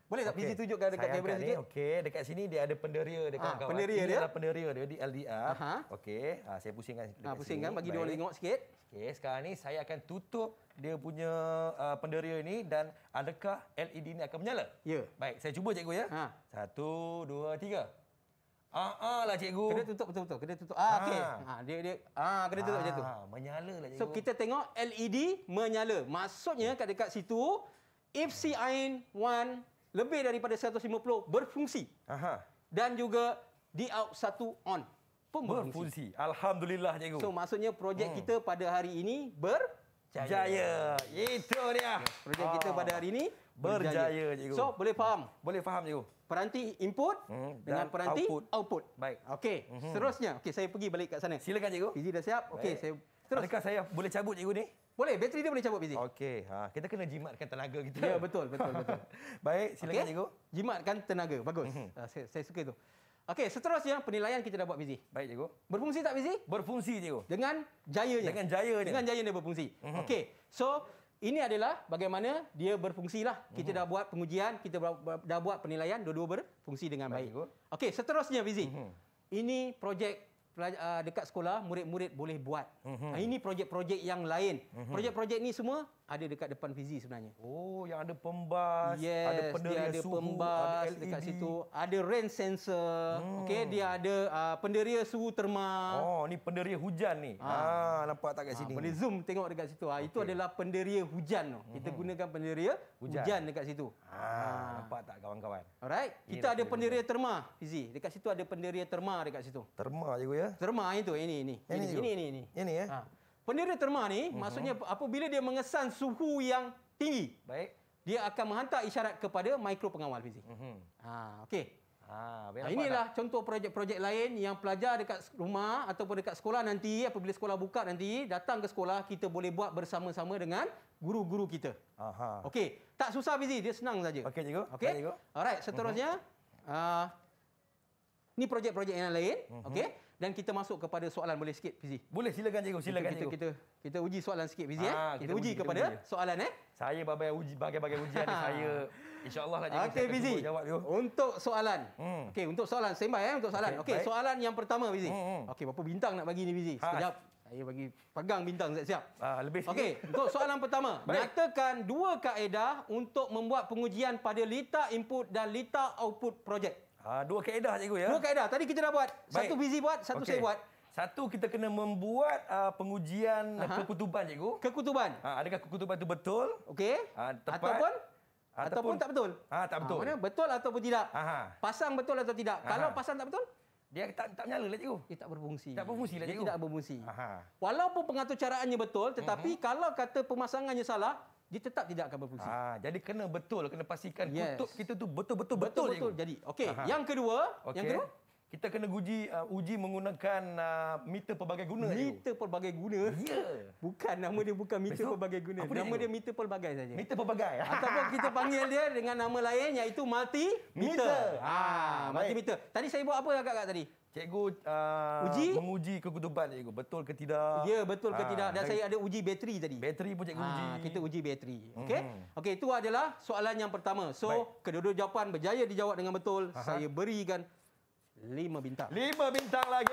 Speaker 1: Boleh tak okay. PJ tunjukkan dekat kamera sini? Okey, dekat sini dia ada penderia dia ah, kawan-kawan. Ha, penderia dia? Ini penderia dia, di LDR. Okey, ha, saya pusingkan dekat ha, pusingkan, sini. bagi dia orang tengok sikit. Okey, sekarang ni saya akan tutup dia punya uh, penderia ni dan adakah LED ni akan menyala? Ya. Yeah. Baik, saya cuba cikgu ya. Ha. Satu, dua, tiga. Ah, ah lah cikgu. Kena
Speaker 2: tutup betul-betul. Kena tutup. Ah, ha. okey.
Speaker 1: Ha, dia dia ah kena tutup ha. macam tu.
Speaker 2: menyala lah cikgu. So kita tengok LED menyala. Maksudnya kat dekat situ if si ain one lebih daripada 150 berfungsi. Aha. Dan juga di out satu on. Pun berfungsi. berfungsi.
Speaker 1: Alhamdulillah cikgu. So maksudnya
Speaker 2: projek hmm. kita pada hari ini berjaya. Jaya.
Speaker 1: Itu dia. Projek ah. kita pada hari ini ah. berjaya. berjaya So
Speaker 2: boleh faham? Boleh faham cikgu. Peranti input hmm. dengan peranti output. output. Baik. Okey. Mm-hmm. Seterusnya. Okey saya pergi balik ke sana. Silakan cikgu. Fizi dah siap. Okey saya Terus. Adakah saya boleh cabut cikgu ni? Boleh, bateri dia boleh cabut bateri. Okey, ha, kita kena jimatkan tenaga kita. Ya, betul, betul, betul. Baik, silakan okay. cikgu. Jimatkan tenaga, bagus. Mm-hmm. Uh, saya, saya suka itu. Okey, seterusnya penilaian kita dah buat busy. Baik, cikgu. Berfungsi tak busy? Berfungsi, cikgu. Dengan jayanya. Dengan jayanya. Dengan dia berfungsi. Mm-hmm. Okey, so ini adalah bagaimana dia berfungsi lah. Kita mm-hmm. dah buat pengujian, kita dah buat penilaian, dua-dua berfungsi dengan baik. baik. Okey, seterusnya busy. Mm-hmm. Ini projek Ah, dekat sekolah murid-murid boleh buat. Mm-hmm. Ini projek-projek yang lain. Mm-hmm. Projek-projek ni semua ada dekat depan fizi sebenarnya. Oh, yang ada pembas, yes, ada penderia dia ada suhu, pembas ada dekat e situ, ada rain sensor. Hmm. Okey, dia ada uh, penderia suhu terma. Oh, ni penderia hujan ni. Ha, ah,
Speaker 1: nampak tak kat ah, sini? Ha, boleh
Speaker 2: zoom tengok dekat situ. Ha, ah, okay. itu adalah penderia hujan tu. Kita hmm. gunakan penderia hujan. hujan dekat situ. Ha, ha, nampak tak kawan-kawan? Alright. Kita ada penderia terma, fizi. Dekat situ ada penderia terma dekat situ. Terma je ya. Terma itu ini ini. Ini ini ini. Ini ya. Ha. Pendera terma ni uh-huh. maksudnya apabila dia mengesan suhu yang tinggi, baik, dia akan menghantar isyarat kepada mikro pengawal fizik. Uh-huh. Ha, okey.
Speaker 1: Ha, inilah
Speaker 2: dah. contoh projek-projek lain yang pelajar dekat rumah ataupun dekat sekolah nanti apabila sekolah buka nanti datang ke sekolah kita boleh buat bersama-sama dengan guru-guru kita. Okey, tak susah busy, dia senang saja. Okey cikgu. Okey cikgu. Alright, seterusnya uh-huh. uh, ni projek-projek yang lain. Uh-huh. Okey. Dan kita masuk kepada soalan boleh sikit Fizi. Boleh silakan cikgu, silakan kita, cikgu. Kita, kita kita uji
Speaker 1: soalan sikit Fizi ha, eh. Ah, kita, kita uji kita kepada uji. soalan eh. Saya bagi uji bagi-bagi ujian ni saya insya-Allah lah cikgu. Okey Fizi.
Speaker 2: Untuk soalan. Hmm. Okey untuk soalan sembang eh untuk soalan. Okey okay, soalan yang pertama Fizi. Hmm, hmm. Okey berapa bintang nak bagi ni Fizi? Ha. Sekejap. Saya bagi pegang bintang siap-siap.
Speaker 1: Ah, ha, lebih sikit. Okey,
Speaker 2: untuk soalan pertama. Baik. Nyatakan dua kaedah untuk membuat pengujian
Speaker 1: pada lita input dan lita output projek. Ha, dua kaedah cikgu ya. Dua kaedah. Tadi kita dah buat. Baik. Satu busy buat, satu okay. saya buat. Satu kita kena membuat uh, pengujian Aha. kekutuban cikgu. Kekutuban. Ha, adakah kekutuban itu betul? Okey. Ha, tepat. Ataupun Ataupun, ataupun tak
Speaker 2: betul. Ha, tak ah, betul. Ha, betul ataupun tidak? Aha. Pasang betul atau tidak? Aha. Kalau pasang tak betul, dia tak tak menyala lah cikgu. Dia tak berfungsi. Tak berfungsi lah cikgu. Dia tidak berfungsi. Aha. Walaupun pengaturcaraannya betul, tetapi uh-huh. kalau kata pemasangannya salah, dia tetap tidak akan berfungsi. Ah,
Speaker 1: jadi kena betul kena pastikan yes. kutub kita tu betul-betul betul. Betul. Jadi, okey, yang kedua, okay. yang kedua kita kena uji uh, uji menggunakan uh, meter pelbagai guna. Meter itu. pelbagai guna. Ya. Yeah. Bukan nama dia bukan meter Besok, pelbagai guna. Apa nama dia meter pelbagai saja. Meter pelbagai. Ataupun kita panggil dia dengan
Speaker 2: nama lain iaitu multi meter. Ha, ah, ah multi meter. Tadi saya buat apa agak-agak tadi?
Speaker 1: Cikgu uh, uji? menguji kegudupan cikgu. Betul ke tidak? Ya, betul ke ha, tidak. Dan saya
Speaker 2: ada uji bateri tadi. Bateri pun cikgu ha, uji. Kita uji bateri. Mhm. Okey? Mm -hmm. Okey, itu adalah soalan yang pertama. So, kedua-dua jawapan berjaya dijawab dengan betul. Aha. Saya berikan lima bintang. Lima bintang lagi!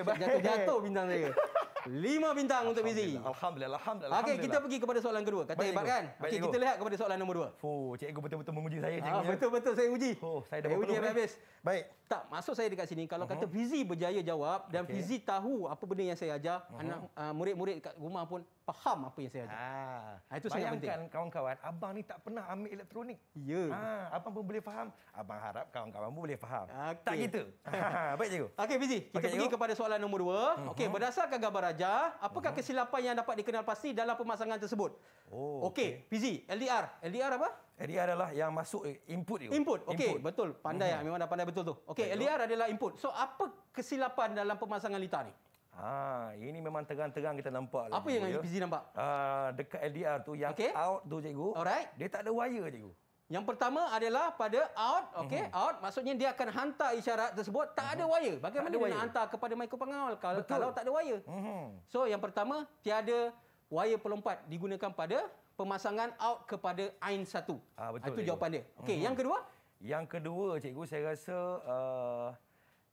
Speaker 2: Jatuh-jatuh bintang saya. Lima bintang untuk Fizi.
Speaker 1: Alhamdulillah. Alhamdulillah. Alhamdulillah. Okey, kita
Speaker 2: pergi kepada soalan
Speaker 1: kedua. Kata baik, hebat kan? Baik, okay, kita
Speaker 2: lihat kepada soalan nombor dua. Fuh, cikgu betul-betul menguji saya. Ah, cikgu. Ah, betul-betul
Speaker 1: saya uji. Oh, saya dah berpeluh. Saya
Speaker 2: habis. Baik. Tak, masuk saya dekat sini. Kalau uh-huh. kata mhm. Fizi berjaya jawab dan okay. Fizi tahu apa benda yang saya ajar, uh-huh. anak uh, murid-murid kat rumah pun
Speaker 1: faham apa yang saya ajar. Ah, ha, itu saya penting. Bayangkan kawan-kawan, abang ni tak pernah ambil elektronik. Ya. Yeah. Ah, abang pun boleh faham. Abang harap kawan-kawan pun boleh faham. Okay. Tak kita. baik,
Speaker 2: cikgu. Okey, Fizi. Kita okay, pergi kepada soalan nombor dua. uh Okey, mhm. berdasarkan gambar belajar, apakah uh kesilapan yang dapat dikenal pasti dalam pemasangan tersebut? Oh, okey, okay. PZ, LDR. LDR apa? LDR adalah
Speaker 1: yang masuk eh, input itu. Input. Okey, betul. Pandai uh
Speaker 2: memang dah pandai betul tu.
Speaker 1: Okey, LDR adalah input. So, apa kesilapan dalam pemasangan litar ni? Ha, ini memang terang-terang kita nampak. Lah apa yang PZ nampak? Uh, dekat LDR tu yang okay. out tu cikgu. Alright. Dia tak ada wire cikgu.
Speaker 2: Yang pertama adalah pada out, okey, uh mhm. -huh. out maksudnya dia akan hantar isyarat tersebut tak uh -huh. ada mhm. wire. Bagaimana dia wire. nak hantar kepada mikro pengawal kalau, kalau tak ada wire? Uh mhm. -huh. So yang pertama tiada wire pelompat digunakan pada pemasangan out kepada AIN satu. Ah, ah Itu jawapan dia. Okey, uh -huh. yang kedua?
Speaker 1: Yang kedua cikgu saya rasa uh,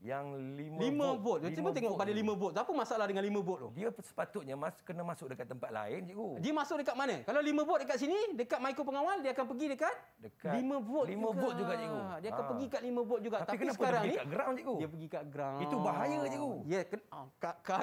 Speaker 1: yang 5 lima volt. Lima volt. Cuma tengok pada lima volt. Apa masalah dengan lima volt tu? Dia sepatutnya mas kena masuk dekat
Speaker 2: tempat lain, cikgu. Dia masuk dekat mana? Kalau lima volt dekat sini, dekat mikro pengawal, dia akan pergi dekat lima volt 5 Lima volt juga, cikgu. Dia akan ha. pergi kat lima volt juga. Tapi, Tapi kenapa sekarang ni ground, cikgu? Dia pergi kat
Speaker 1: ground. Itu bahaya, cikgu.
Speaker 2: Ya, ke, ah,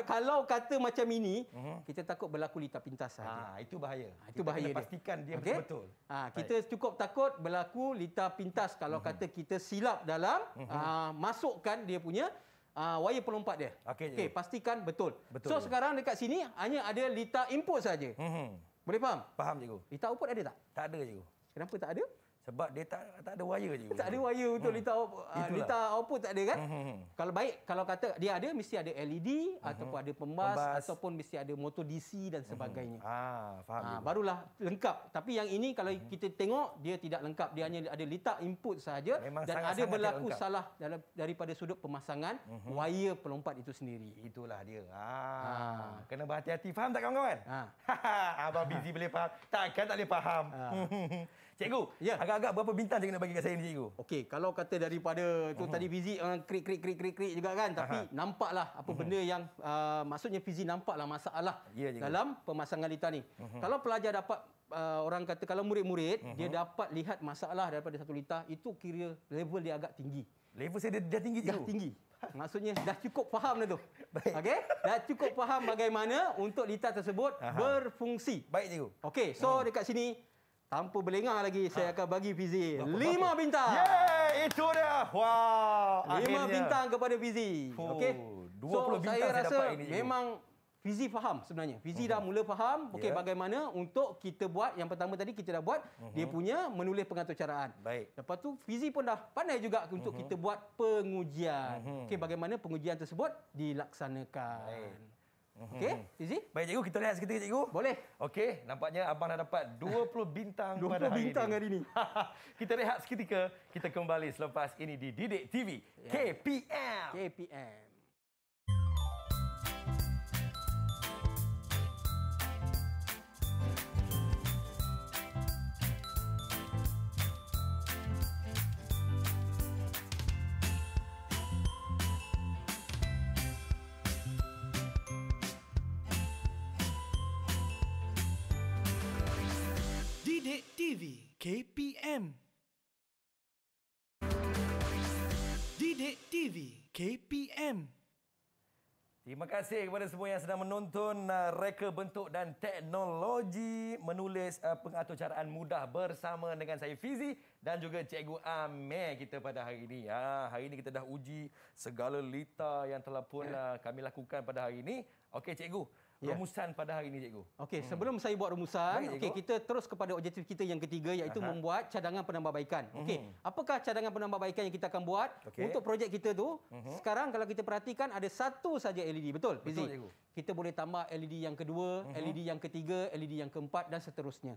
Speaker 2: kalau kata macam ini, uh mhm. -huh. kita takut berlaku litar pintas saja. Ha, itu bahaya. Ha, itu bahaya kita pastikan dia okay? betul-betul. Ha, kita Baik. cukup takut berlaku litar pintas kalau uh mhm. -huh. kata kita silap dalam uh -huh. uh, masukkan dia punya punya uh, wire pelompat dia. Okey. Okey, pastikan betul. betul. So sekarang dekat sini hanya ada litar input saja. Mm -hmm. Boleh faham? Faham cikgu. Litar output ada tak? Tak ada cikgu. Kenapa tak ada? sebab dia tak tak ada wire je. Tak ada wire untuk hmm. litar ah, litar output tak ada kan? Hmm, hmm, hmm. Kalau baik kalau kata dia ada mesti ada LED hmm. ataupun ada pembas, pembas ataupun mesti ada motor DC dan sebagainya. Hmm. Ah faham. Ah, barulah lengkap. Tapi yang ini kalau hmm. kita tengok dia tidak lengkap. Dia hmm. hanya ada lita input sahaja Memang dan ada berlaku salah dalam daripada sudut pemasangan hmm.
Speaker 1: wire pelompat itu sendiri. Itulah dia. Ah, ah. kena berhati-hati. Faham tak kawan-kawan? Ah. Abang busy boleh faham. Takkan tak boleh faham. Ah. Cikgu, ya. agak-agak
Speaker 2: berapa bintang saya nak bagi kat saya ni cikgu? Okey, kalau kata daripada tu uh-huh. tadi fizik uh, krik krik krik krik krik juga kan, tapi uh nampaklah apa uh-huh. benda yang uh, maksudnya fizik nampaklah masalah ya, dalam pemasangan lita ni. Uh-huh. Kalau pelajar dapat uh, orang kata kalau murid-murid uh-huh. dia dapat lihat masalah daripada satu lita itu kira level dia agak tinggi. Level saya dah, dah tinggi cikgu. Dah tinggi. Maksudnya dah cukup faham dah tu. Baik. Okey? Dah cukup faham bagaimana untuk lita tersebut uh berfungsi. Baik cikgu. Okey, so uh-huh. dekat sini Tanpa berlengah lagi, ha. saya akan bagi Fizi lima bintang. Yeay, itu dia. Wow, Lima bintang kepada Fizi. Oh, okay. 20 so, bintang saya, saya rasa ini. Memang Fizi faham sebenarnya. Fizi uh-huh. dah mhm. mula faham okay, yeah. bagaimana untuk kita buat. Yang pertama tadi kita dah buat, uh-huh. dia punya menulis pengaturcaraan. Baik. Lepas tu Fizi pun dah pandai juga untuk uh-huh. kita buat pengujian. Uh-huh. Okay, bagaimana
Speaker 1: pengujian tersebut dilaksanakan. Baik. Okey, mhm. Izzy? Baik, cikgu. Kita lihat sekitar, cikgu. Boleh. Okey, nampaknya abang dah dapat 20 bintang 20 pada hari bintang hari ini. kita rehat seketika. Kita kembali selepas ini di Didik TV. Yeah. KPM. KPM. FM. Didik TV KPM. Terima kasih kepada semua yang sedang menonton uh, reka bentuk dan teknologi menulis uh, pengaturcaraan mudah bersama dengan saya Fizi dan juga Cikgu Amir kita pada hari ini. Ha, hari ini kita dah uji segala lita yang telah pun ya. uh, kami lakukan pada hari ini. Okey Cikgu, yeah. rumusan pada hari ini cikgu. Okey, hmm. sebelum
Speaker 2: saya buat rumusan, okay kita terus kepada objektif kita yang ketiga iaitu Aha. membuat cadangan penambahbaikan. Mm -hmm. Okey, apakah cadangan penambahbaikan yang kita akan buat okay. untuk projek kita tu? Mm -hmm. Sekarang kalau kita perhatikan ada satu saja LED, betul? Betul Fizi? cikgu. Kita boleh tambah LED yang kedua, mm -hmm. LED yang ketiga, LED yang keempat dan seterusnya.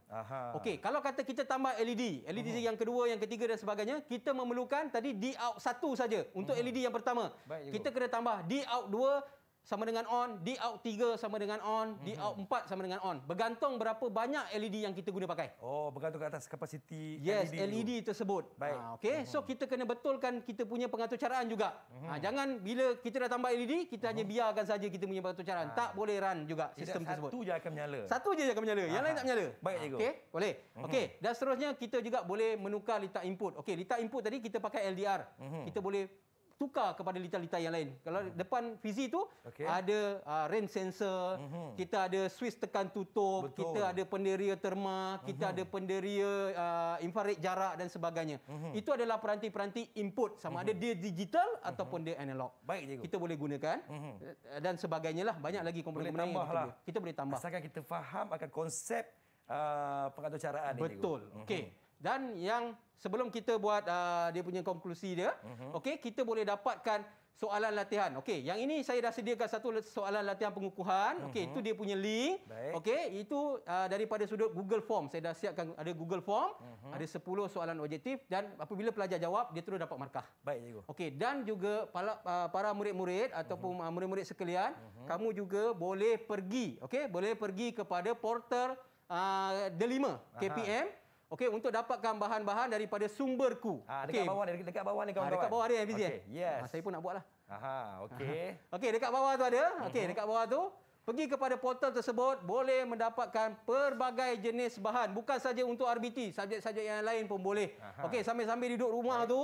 Speaker 2: Okey, kalau kata kita tambah LED, LED mm -hmm. yang kedua, yang ketiga dan sebagainya, kita memerlukan tadi di out satu saja untuk mm -hmm. LED yang pertama. Baik, kita kena tambah di out dua, sama dengan on, D out 3 sama dengan on, mm -hmm. D out 4 sama dengan on. Bergantung berapa banyak LED yang kita guna pakai. Oh, bergantung ke atas kapasiti yes, LED, LED itu. tersebut. Baik. Ha, okay. mm -hmm. So, mhm. kita kena betulkan kita punya pengaturcaraan juga. Mm -hmm. ha, jangan bila kita dah tambah LED, kita mm -hmm. hanya mhm. biarkan saja kita punya pengaturcaraan. Ha. Tak boleh run juga sistem tersebut.
Speaker 1: Satu je akan menyala. Satu je akan menyala. Yang Aha. lain tak menyala. Baik, Diego. Okay. Boleh. Mm -hmm. okay.
Speaker 2: Dan seterusnya, kita juga boleh menukar litar input. Okay. Litar input tadi kita pakai LDR. Mm -hmm. Kita boleh tukar kepada litar-litar yang lain. Kalau hmm. depan fizi itu okay. ada uh, rain sensor, hmm. kita ada switch tekan tutup, Betul. kita ada penderia terma, kita hmm. ada penderia uh, infrared jarak dan sebagainya. Hmm. Itu adalah peranti-peranti input sama hmm. ada dia digital hmm. ataupun dia analog. Baik cikgu. Kita boleh gunakan hmm. Eh, dan sebagainya lah banyak lagi komponen boleh tambah lah. Kita boleh tambah. Asalkan kita faham akan konsep uh, pengaturcaraan ini. Betul. Hmm. Okey. Hmm dan yang sebelum kita buat uh, dia punya konklusi dia uh-huh. okey kita boleh dapatkan soalan latihan okey yang ini saya dah sediakan satu soalan latihan pengukuhan okey uh-huh. itu dia punya link okey itu uh, daripada sudut Google Form saya dah siapkan ada Google Form uh-huh. ada 10 soalan objektif dan apabila pelajar jawab dia terus dapat markah baik cikgu okey dan juga para, uh, para murid-murid ataupun uh-huh. murid-murid sekalian uh-huh. kamu juga boleh pergi okey boleh pergi kepada portal uh, The KPM Okey untuk dapatkan bahan-bahan daripada sumberku. Ha dekat okay. bawah ni dekat, dekat bawah ni ah, kawan-kawan. dekat bawah ni habis ni. yes. Ha, saya pun nak buat lah.
Speaker 1: Aha okey.
Speaker 2: okey dekat bawah tu ada. Okey mhm. dekat bawah tu pergi kepada portal tersebut boleh mendapatkan pelbagai jenis bahan bukan saja untuk RBT subjek-subjek yang lain pun boleh. Okey sambil-sambil duduk rumah Aha. tu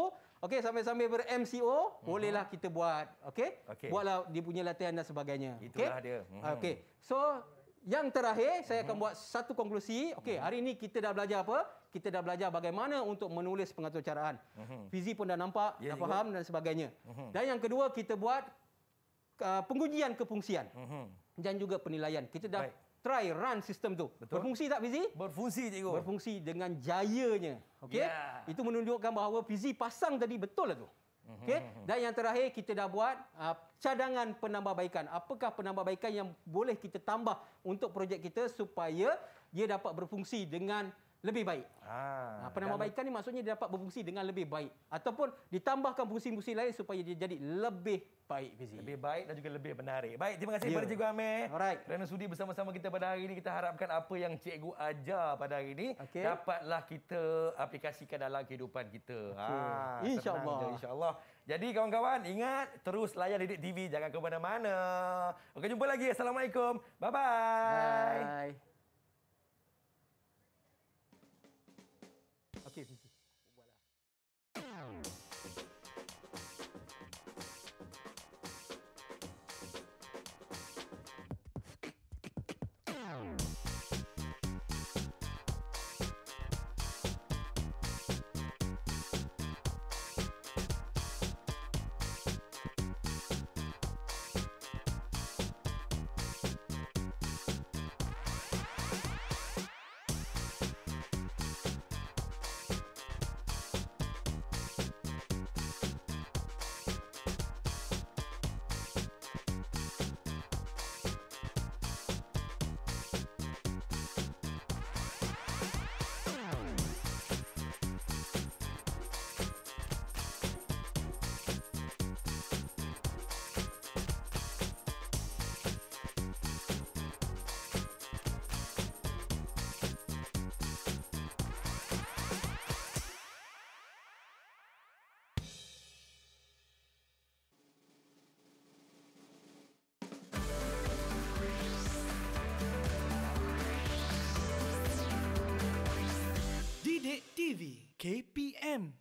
Speaker 2: Okey sampai-sampai ber MCO mhm. uh-huh. bolehlah kita buat okey okay. buatlah dia punya latihan dan sebagainya okey itulah okay. dia uh-huh. okey so yang terakhir, saya akan hmm. buat satu konklusi. Okey, hmm. hari ini kita dah belajar apa? Kita dah belajar bagaimana untuk menulis pengaturcaraan. Hmm. Fizi pun dah nampak, yeah, dah yeah. faham dan sebagainya. Dan yang kedua, kita buat uh, pengujian kepungsian. Dan juga penilaian. Kita dah Baik. try run sistem tu. Betul. Berfungsi tak Fizi? Berfungsi, cikgu. Berfungsi dengan jayanya. Okey? Yeah. Itu menunjukkan bahawa Fizi pasang tadi betul lah tu. Mhm, Okey. Mhm, mhm. Dan yang terakhir kita dah buat uh, cadangan penambahbaikan. Apakah penambahbaikan yang boleh kita tambah untuk projek kita supaya dia dapat berfungsi dengan lebih baik. Ha, ha, penambahbaikan ni maksudnya dia
Speaker 1: dapat berfungsi dengan lebih baik ataupun ditambahkan fungsi-fungsi lain supaya dia jadi lebih baik fizik. Lebih baik dan juga lebih menarik. Baik, terima kasih ya. kepada yeah. Cikgu Amir. Alright. Kerana sudi bersama-sama kita pada hari ini, kita harapkan apa yang Cikgu ajar pada hari ini okay. dapatlah kita aplikasikan dalam kehidupan kita. Okay. Ha, ah, InsyaAllah. InsyaAllah. Jadi kawan-kawan, ingat terus layan Didik TV. Jangan ke mana-mana. Okey, jumpa lagi. Assalamualaikum. Bye-bye. Bye. KPM